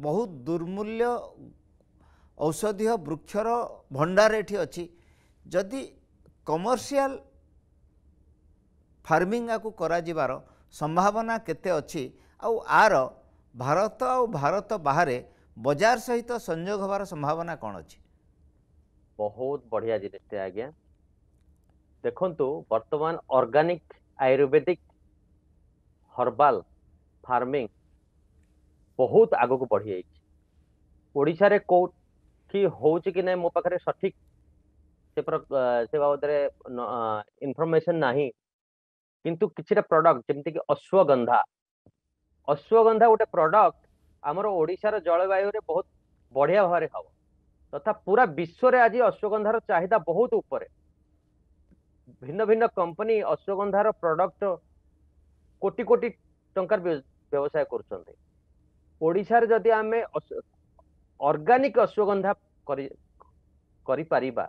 ବହୁତ ଦୁର୍ମୂଲ୍ୟ ଔଷଧୀୟ ବୃକ୍ଷର ଭଣ୍ଡାର ଏଠି ଅଛି ଯଦି କମର୍ସିଆଲ ଫାର୍ମିଂ ଆକୁ କରାଯିବାର ସମ୍ଭାବନା କେତେ ଅଛି ଆଉ ଆର ଭାରତ ଆଉ ଭାରତ ବାହାରେ ବଜାର ସହିତ ସଂଯୋଗ ହେବାର ସମ୍ଭାବନା କ'ଣ ଅଛି ବହୁତ ବଢ଼ିଆ ଜିନିଷଟେ ଆଜ୍ଞା ଦେଖନ୍ତୁ ବର୍ତ୍ତମାନ ଅର୍ଗାନିକ ଆୟୁର୍ବେଦିକ ହର୍ବାଲ ଫାର୍ମିଂ ବହୁତ ଆଗକୁ ବଢ଼ିଯାଇଛି ଓଡ଼ିଶାରେ କେଉଁଠି ହେଉଛି କି ନାହିଁ ମୋ ପାଖରେ ସଠିକ୍ ସେ ସେ ବାବଦରେ ଇନଫର୍ମେସନ୍ ନାହିଁ କିନ୍ତୁ କିଛିଟା ପ୍ରଡକ୍ଟ ଯେମିତିକି ଅଶ୍ୱଗନ୍ଧା ଅଶ୍ୱଗନ୍ଧା ଗୋଟେ ପ୍ରଡକ୍ଟ ଆମର ଓଡ଼ିଶାର ଜଳବାୟୁରେ ବହୁତ ବଢିଆ ଭାବରେ ହବ ତଥା ପୁରା ବିଶ୍ୱରେ ଆଜି ଅଶ୍ୱଗନ୍ଧାର ଚାହିଦା ବହୁତ ଉପରେ ଭିନ୍ନ ଭିନ୍ନ କମ୍ପାନୀ ଅଶ୍ୱଗନ୍ଧାର ପ୍ରଡକ୍ଟ କୋଟି କୋଟି ଟଙ୍କାର ବ୍ୟବସାୟ କରୁଛନ୍ତି ଓଡ଼ିଶାରେ ଯଦି ଆମେ ଅର୍ଗାନିକ ଅଶ୍ୱଗନ୍ଧା କରି କରିପାରିବା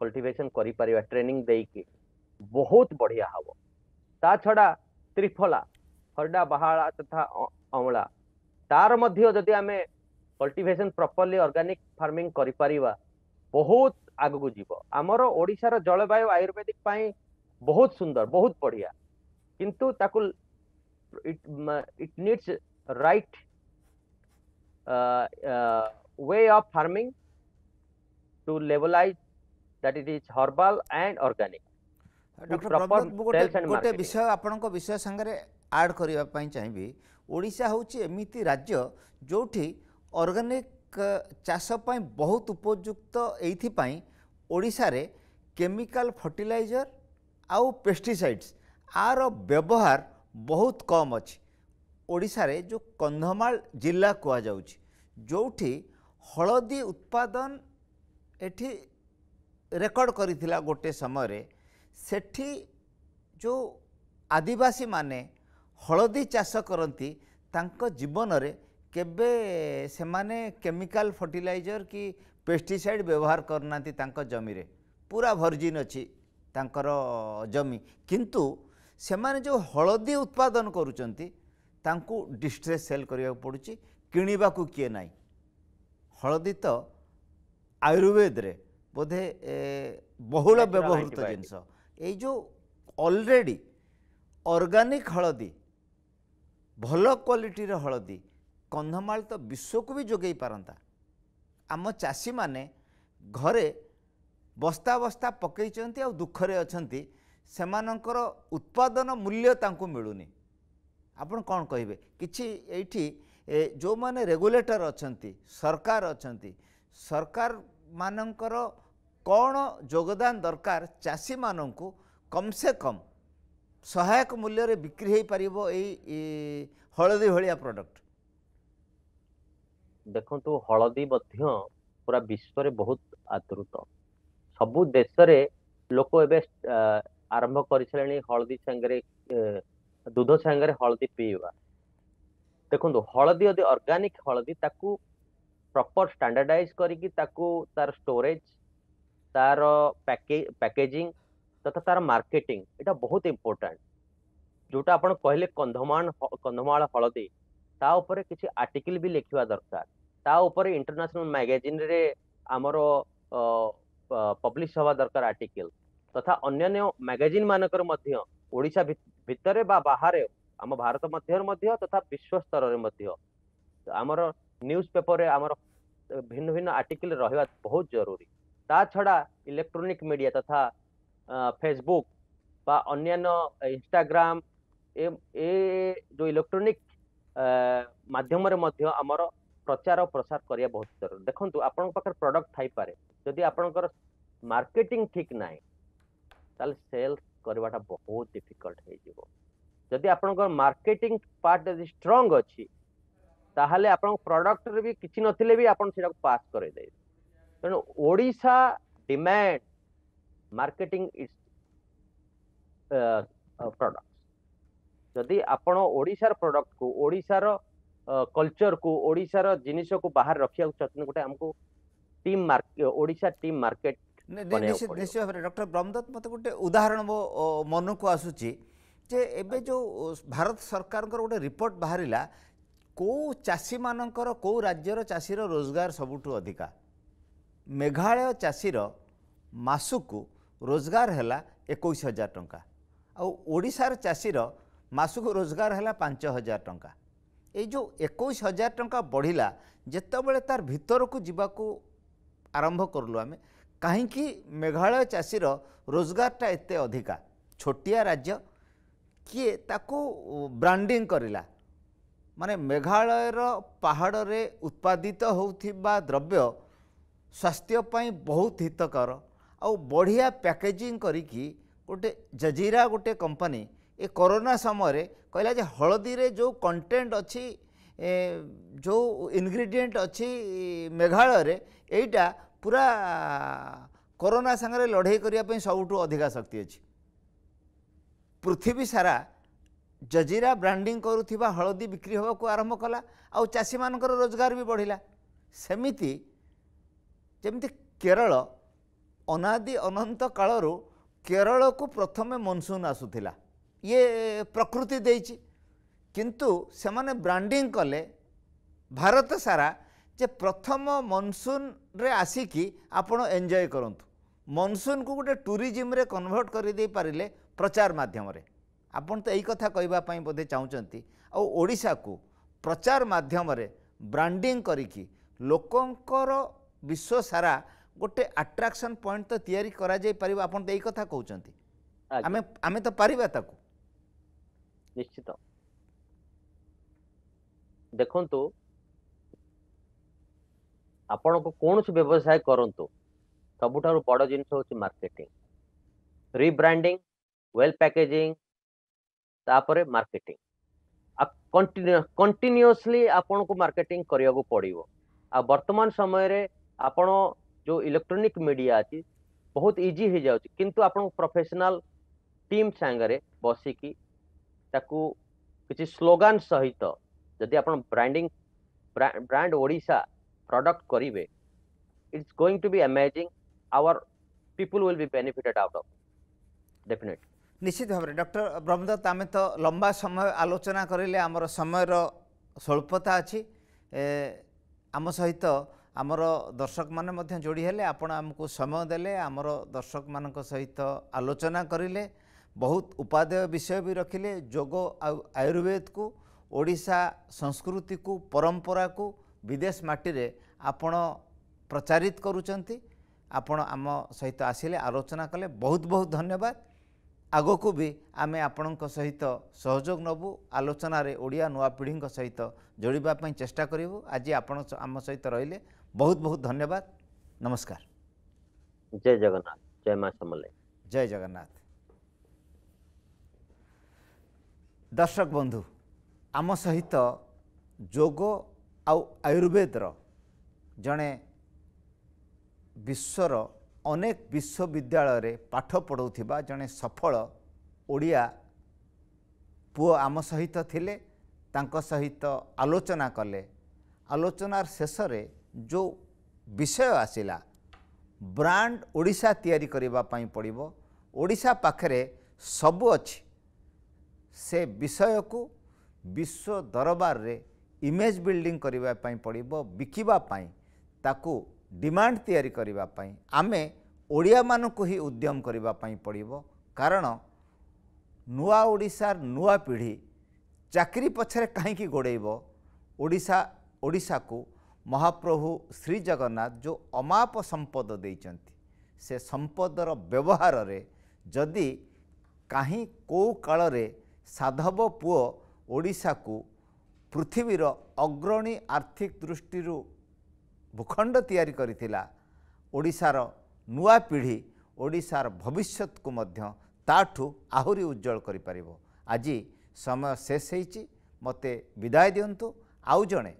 କଲ୍ଟିଭେସନ୍ କରିପାରିବା ଟ୍ରେନିଂ ଦେଇକି ବହୁତ ବଢିଆ ହବ ତା ଛଡ଼ା ତ୍ରିଫଲା थरडा बाहला तथा अमला तार जदि आम कल्टिभेसन प्रपरली अर्गानिक फार्मिंग कर बहुत आग को जीव आमर ओडार जलवायु आयुर्वेदिक बहुत सुंदर बहुत बढ़िया किंतु ताकु it needs right way of farming to levelize that it is herbal and organic गोटे विषय आपण विषय सागर आड करने चाहिए ओडा हूँ एमती राज्य जो अर्गानिक चाषपाई बहुत उपयुक्त ये केमिकल फर्टिलाइजर आउ पेस्टिसाइड्स आर व्यवहार बहुत कम अच्छी जो कंधमाल जिला कह जो हलदी उत्पादन एटी रेकर्ड कर गोटे समय रे। ସେଠି ଯେଉଁ ଆଦିବାସୀମାନେ ହଳଦୀ ଚାଷ କରନ୍ତି ତାଙ୍କ ଜୀବନରେ କେବେ ସେମାନେ କେମିକାଲ ଫର୍ଟିଲାଇଜର୍ କି ପେଷ୍ଟିସାଇଡ଼୍ ବ୍ୟବହାର କରୁନାହାନ୍ତି ତାଙ୍କ ଜମିରେ ପୁରା ଭର୍ଜିନ୍ ଅଛି ତାଙ୍କର ଜମି କିନ୍ତୁ ସେମାନେ ଯେଉଁ ହଳଦୀ ଉତ୍ପାଦନ କରୁଛନ୍ତି ତାଙ୍କୁ ଡିଷ୍ଟ୍ରେସ୍ ସେଲ୍ କରିବାକୁ ପଡ଼ୁଛି କିଣିବାକୁ କିଏ ନାହିଁ ହଳଦୀ ତ ଆୟୁର୍ବେଦରେ ବୋଧେ ବହୁଳ ବ୍ୟବହୃତ ଜିନିଷ ଏଇ ଯେଉଁ ଅଲରେଡ଼ି ଅର୍ଗାନିକ ହଳଦୀ ଭଲ କ୍ୱାଲିଟିର ହଳଦୀ କନ୍ଧମାଳ ତ ବିଶ୍ୱକୁ ବି ଯୋଗାଇ ପାରନ୍ତା ଆମ ଚାଷୀମାନେ ଘରେ ବସ୍ତା ବସ୍ତା ପକାଇଛନ୍ତି ଆଉ ଦୁଃଖରେ ଅଛନ୍ତି ସେମାନଙ୍କର ଉତ୍ପାଦନ ମୂଲ୍ୟ ତାଙ୍କୁ ମିଳୁନି ଆପଣ କ'ଣ କହିବେ କିଛି ଏଇଠି ଯେଉଁମାନେ ରେଗୁଲେଟର ଅଛନ୍ତି ସରକାର ଅଛନ୍ତି ସରକାରମାନଙ୍କର କ'ଣ ଯୋଗଦାନ ଦରକାର ଚାଷୀମାନଙ୍କୁ କମ୍ସେ କମ୍ ସହାୟକ ମୂଲ୍ୟରେ ବିକ୍ରି ହୋଇପାରିବ ଏଇ ହଳଦୀ ଭଳିଆ ପ୍ରଡକ୍ଟ ଦେଖନ୍ତୁ ହଳଦୀ ମଧ୍ୟ ପୁରା ବିଶ୍ୱରେ ବହୁତ ଆଦୃତ ସବୁ ଦେଶରେ ଲୋକ ଏବେ ଆରମ୍ଭ କରିସାରିଲେଣି ହଳଦୀ ସାଙ୍ଗରେ ଦୁଧ ସାଙ୍ଗରେ ହଳଦୀ ପିଇବା ଦେଖନ୍ତୁ ହଳଦୀ ଯଦି ଅର୍ଗାନିକ ହଳଦୀ ତାକୁ ପ୍ରପର ଷ୍ଟାଣ୍ଡାର୍ଡାଇଜ କରିକି ତାକୁ ତାର ଷ୍ଟୋରେଜ ତାର ପ୍ୟାକେଜିଂ ତଥା ତାର ମାର୍କେଟିଂ ଏଇଟା ବହୁତ ଇମ୍ପୋର୍ଟାଣ୍ଟ ଯୋଉଟା ଆପଣ କହିଲେ କନ୍ଧମାଳ କନ୍ଧମାଳ ହଳଦୀ ତା ଉପରେ କିଛି ଆର୍ଟିକଲ ବି ଲେଖିବା ଦରକାର ତା ଉପରେ ଇଣ୍ଟରନ୍ୟାସନାଲ ମ୍ୟାଗାଜିନରେ ଆମର ପବ୍ଲିଶ ହେବା ଦରକାର ଆର୍ଟିକଲ ତଥା ଅନ୍ୟାନ୍ୟ ମ୍ୟାଗାଜିନ ମାନଙ୍କର ମଧ୍ୟ ଓଡ଼ିଶା ଭିତରେ ବା ବାହାରେ ଆମ ଭାରତ ମଧ୍ୟରେ ମଧ୍ୟ ତଥା ବିଶ୍ୱ ସ୍ତରରେ ମଧ୍ୟ ଆମର ନ୍ୟୁଜ୍ ପେପରରେ ଆମର ଭିନ୍ନ ଭିନ୍ନ ଆର୍ଟିକଲ ରହିବା ବହୁତ ଜରୁରୀ তাছাড়া ইলেকট্রনিক মিডিয়া তথা ফেসবুক বা অন্যান্য ইনস্টাগ্রাম এ যে ইলেকট্রোনিক মাধ্যমରେ ମଧ୍ୟ ଆମର ପ୍ରଚାର ଓ ପ୍ରସାର କରିବା ବହୁତ ଜରୁରୀ ଦେଖନ୍ତୁ ଆପଣଙ୍କ ପାଖରେ ପ୍ରଡକ୍ଟ ଥାଇପାରେ ଯଦି ଆପଣଙ୍କର ମାର୍କେଟିଂ ଠିକ ନାହିଁ ତାହେଲେ ସେଲ୍ସ କରିବାଟା ବହୁତ ଡିଫିକଲ୍ଟ ହେଇଯିବ ଯଦି ଆପଣଙ୍କର ମାର୍କେଟିଂ ପାର୍ଟ ଯଦି ଷ୍ଟ୍ରଙ୍ଗ ଅଛି ତାହେଲେ ଆପଣଙ୍କ ପ୍ରଡକ୍ଟରେ ବି କିଛି ନଥିଲେ ବି ଆପଣ ସେଟାକୁ ପାସ୍ କରେଇଦେବେ ତେଣୁ Odisha demand marketing it's product ଯଦି ଆପଣ ଓଡ଼ିଶାର ପ୍ରଡକ୍ଟକୁ ଓଡ଼ିଶାର କଲଚରକୁ ଓଡ଼ିଶାର ଜିନିଷକୁ ବାହାର ରଖିବାକୁ ଚାହୁଁଛନ୍ତି ଗୋଟେ ଆମକୁ ଟିମ୍ ଓଡ଼ିଶା ଟିମ୍ ମାର୍କେଟ ନିଶ୍ଚିତ ଭାବରେ ଡକ୍ଟର ବ୍ରହ୍ମଦତ୍ତ ମୋତେ ଗୋଟେ ଉଦାହରଣ ମୋ ମନକୁ ଆସୁଛି ଯେ ଏବେ ଯେଉଁ ଭାରତ ସରକାରଙ୍କର ଗୋଟେ ରିପୋର୍ଟ ବାହାରିଲା କେଉଁ ଚାଷୀମାନଙ୍କର କେଉଁ ରାଜ୍ୟର ଚାଷୀର ରୋଜଗାର ସବୁଠୁ ଅଧିକା ମେଘାଳୟ ଚାଷୀର ମାସକୁ ରୋଜଗାର ହେଲା ଏକୋଇଶ ହଜାର ଟଙ୍କା ଆଉ ଓଡ଼ିଶାର ଚାଷୀର ମାସକୁ ରୋଜଗାର ହେଲା ପାଞ୍ଚ ହଜାର ଟଙ୍କା ଏଇ ଯେଉଁ ଏକୋଇଶ ହଜାର ଟଙ୍କା ବଢ଼ିଲା ଯେତେବେଳେ ତାର ଭିତରକୁ ଯିବାକୁ ଆରମ୍ଭ କରିଲୁ ଆମେ କାହିଁକି ମେଘାଳୟ ଚାଷୀର ରୋଜଗାରଟା ଏତେ ଅଧିକା ଛୋଟିଆ ରାଜ୍ୟ କିଏ ତାକୁ ବ୍ରାଣ୍ଡିଂ କରିଲା ମାନେ ମେଘାଳୟର ପାହାଡ଼ରେ ଉତ୍ପାଦିତ ହେଉଥିବା ଦ୍ରବ୍ୟ ସ୍ୱାସ୍ଥ୍ୟ ପାଇଁ ବହୁତ ହିତକର ଆଉ ବଢ଼ିଆ ପ୍ୟାକେଜିଂ କରିକି ଗୋଟେ ଜଜିରା ଗୋଟେ କମ୍ପାନୀ ଏ କରୋନା ସମୟରେ କହିଲା ଯେ ହଳଦୀରେ ଯେଉଁ କଣ୍ଟେଣ୍ଟ ଅଛି ଯେଉଁ ଇନଗ୍ରେଡ଼ିଏଣ୍ଟ ଅଛି ମେଘାଳୟରେ ଏଇଟା ପୁରା କରୋନା ସାଙ୍ଗରେ ଲଢ଼େଇ କରିବା ପାଇଁ ସବୁଠୁ ଅଧିକା ଶକ୍ତି ଅଛି ପୃଥିବୀ ସାରା ଜଜିରା ବ୍ରାଣ୍ଡିଂ କରୁଥିବା ହଳଦୀ ବିକ୍ରି ହେବାକୁ ଆରମ୍ଭ କଲା ଆଉ ଚାଷୀମାନଙ୍କର ରୋଜଗାର ବି ବଢ଼ିଲା ସେମିତି ଯେମିତି କେରଳ ଅନାଦି ଅନନ୍ତ କାଳରୁ କେରଳକୁ ପ୍ରଥମେ ମନସୁନ୍ ଆସୁଥିଲା ଇଏ ପ୍ରକୃତି ଦେଇଛି କିନ୍ତୁ ସେମାନେ ବ୍ରାଣ୍ଡିଂ କଲେ ଭାରତ ସାରା ଯେ ପ୍ରଥମ ମନସୁନ୍ରେ ଆସିକି ଆପଣ ଏନ୍ଜୟ କରନ୍ତୁ ମନସୁନ୍କୁ ଗୋଟେ ଟୁରିଜିମ୍ରେ କନଭର୍ଟ କରିଦେଇପାରିଲେ ପ୍ରଚାର ମାଧ୍ୟମରେ ଆପଣ ତ ଏଇ କଥା କହିବା ପାଇଁ ବୋଧେ ଚାହୁଁଛନ୍ତି ଆଉ ଓଡ଼ିଶାକୁ ପ୍ରଚାର ମାଧ୍ୟମରେ ବ୍ରାଣ୍ଡିଂ କରିକି ଲୋକଙ୍କର ବିଶ୍ୱ ସାରା ଗୋଟେ ଆଟ୍ରାକ୍ସନ୍ ପଏଣ୍ଟ ତ ତିଆରି କରାଯାଇପାରିବ ଆପଣ ତ ଏଇ କଥା କହୁଛନ୍ତି ଆମେ ଆମେ ତ ପାରିବା ତାକୁ ନିଶ୍ଚିତ ଦେଖନ୍ତୁ ଆପଣଙ୍କୁ କୌଣସି ବ୍ୟବସାୟ କରନ୍ତୁ ସବୁଠାରୁ ବଡ଼ ଜିନିଷ ହେଉଛି ମାର୍କେଟିଂ ରିବ୍ରାଣ୍ଡିଂ ୱେଲ୍ ପ୍ୟାକେଜିଂ ତାପରେ ମାର୍କେଟିଂ କଣ୍ଟିନ୍ୟୁଅସ୍ଲି ଆପଣଙ୍କୁ ମାର୍କେଟିଂ କରିବାକୁ ପଡ଼ିବ ଆଉ ବର୍ତ୍ତମାନ ସମୟରେ ଆପଣ ଯୋଉ ଇଲେକ୍ଟ୍ରୋନିକ ମିଡିଆ ଅଛି ବହୁତ ଇଜି ହେଇଯାଉଛି କିନ୍ତୁ ଆପଣଙ୍କ ପ୍ରଫେସନାଲ ଟିମ୍ ସାଙ୍ଗରେ ବସିକି ତାକୁ କିଛି ସ୍ଲୋଗାନ ସହିତ ଯଦି ଆପଣ ବ୍ରାଣ୍ଡିଂ ବ୍ରାଣ୍ଡ ଓଡ଼ିଶା ପ୍ରଡକ୍ଟ କରିବେ it's going to be amazing our people will be benefited out of definite ନିଶ୍ଚିତ ଭାବରେ ଡକ୍ଟର ବ୍ରହ୍ମଦତ୍ତ ଆମେ ତ ଲମ୍ବା ସମୟ ଆଲୋଚନା କରିଲେ ଆମର ସମୟର ସ୍ୱଳ୍ପତା ଅଛି ଆମ ସହିତ ଆମର ଦର୍ଶକମାନେ ମଧ୍ୟ ଯୋଡ଼ି ହେଲେ ଆପଣ ଆମକୁ ସମୟ ଦେଲେ ଆମର ଦର୍ଶକମାନଙ୍କ ସହିତ ଆଲୋଚନା କରିଲେ ବହୁତ ଉପାଦେୟ ବିଷୟ ବି ରଖିଲେ ଯୋଗ ଆଉ ଆୟୁର୍ବେଦକୁ ଓଡ଼ିଶା ସଂସ୍କୃତିକୁ ପରମ୍ପରାକୁ ବିଦେଶ ମାଟିରେ ଆପଣ ପ୍ରଚାରିତ କରୁଛନ୍ତି ଆପଣ ଆମ ସହିତ ଆସିଲେ ଆଲୋଚନା କଲେ ବହୁତ ବହୁତ ଧନ୍ୟବାଦ ଆଗକୁ ବି ଆମେ ଆପଣଙ୍କ ସହିତ ସହଯୋଗ ନେବୁ ଆଲୋଚନାରେ ଓଡ଼ିଆ ନୂଆ ପିଢ଼ିଙ୍କ ସହିତ ଯୋଡ଼ିବା ପାଇଁ ଚେଷ୍ଟା କରିବୁ ଆଜି ଆପଣ ଆମ ସହିତ ରହିଲେ ବହୁତ ବହୁତ ଧନ୍ୟବାଦ ନମସ୍କାର ଜୟ ଜଗନ୍ନାଥ ଜୟ ମା ସମଲେ ଜୟ ଜଗନ୍ନାଥ ଦର୍ଶକ ବନ୍ଧୁ ଆମ ସହିତ ଯୋଗ ଆଉ ଆୟୁର୍ବେଦର ଜଣେ ବିଶ୍ୱର ଅନେକ ବିଶ୍ୱବିଦ୍ୟାଳୟରେ ପାଠ ପଢ଼ାଉଥିବା ଜଣେ ସଫଳ ଓଡ଼ିଆ ପୁଅ ଆମ ସହିତ ଥିଲେ ତାଙ୍କ ସହିତ ଆଲୋଚନା କଲେ ଆଲୋଚନାର ଶେଷରେ जो विषय आसला ब्रांड ओडा तैयारी पड़ो ओा पाखे सब अच्छी से विषय को विश्व दरबार में इमेज बिल्डिंग करने पड़ बिकाई डिमांड तैयारी आमे ओडिया मान को ही उद्यम करने पड़ कारण नुआ ओडार नुआ पीढ़ी चाकरी पचर कहीं गोड़ेबा ओडा को ମହାପ୍ରଭୁ ଶ୍ରୀଜଗନ୍ନାଥ ଯେଉଁ ଅମାପ ସମ୍ପଦ ଦେଇଛନ୍ତି ସେ ସମ୍ପଦର ବ୍ୟବହାରରେ ଯଦି କାହିଁ କେଉଁ କାଳରେ ସାଧବ ପୁଅ ଓଡ଼ିଶାକୁ ପୃଥିବୀର ଅଗ୍ରଣୀ ଆର୍ଥିକ ଦୃଷ୍ଟିରୁ ଭୂଖଣ୍ଡ ତିଆରି କରିଥିଲା ଓଡ଼ିଶାର ନୂଆ ପିଢ଼ି ଓଡ଼ିଶାର ଭବିଷ୍ୟତକୁ ମଧ୍ୟ ତାଠୁ ଆହୁରି ଉଜ୍ଜଳ କରିପାରିବ ଆଜି ସମୟ ଶେଷ ହେଇଛି ମୋତେ ବିଦାୟ ଦିଅନ୍ତୁ ଆଉ ଜଣେ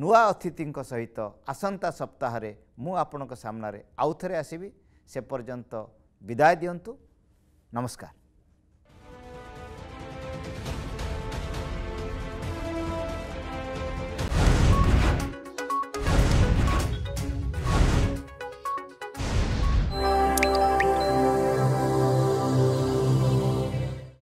ନୂଆ ଅତିଥିଙ୍କ ସହିତ ଆସନ୍ତା ସପ୍ତାହରେ ମୁଁ ଆପଣଙ୍କ ସାମ୍ନାରେ ଆଉ ଥରେ ଆସିବି ସେ ପର୍ଯ୍ୟନ୍ତ ବିଦାୟ ଦିଅନ୍ତୁ ନମସ୍କାର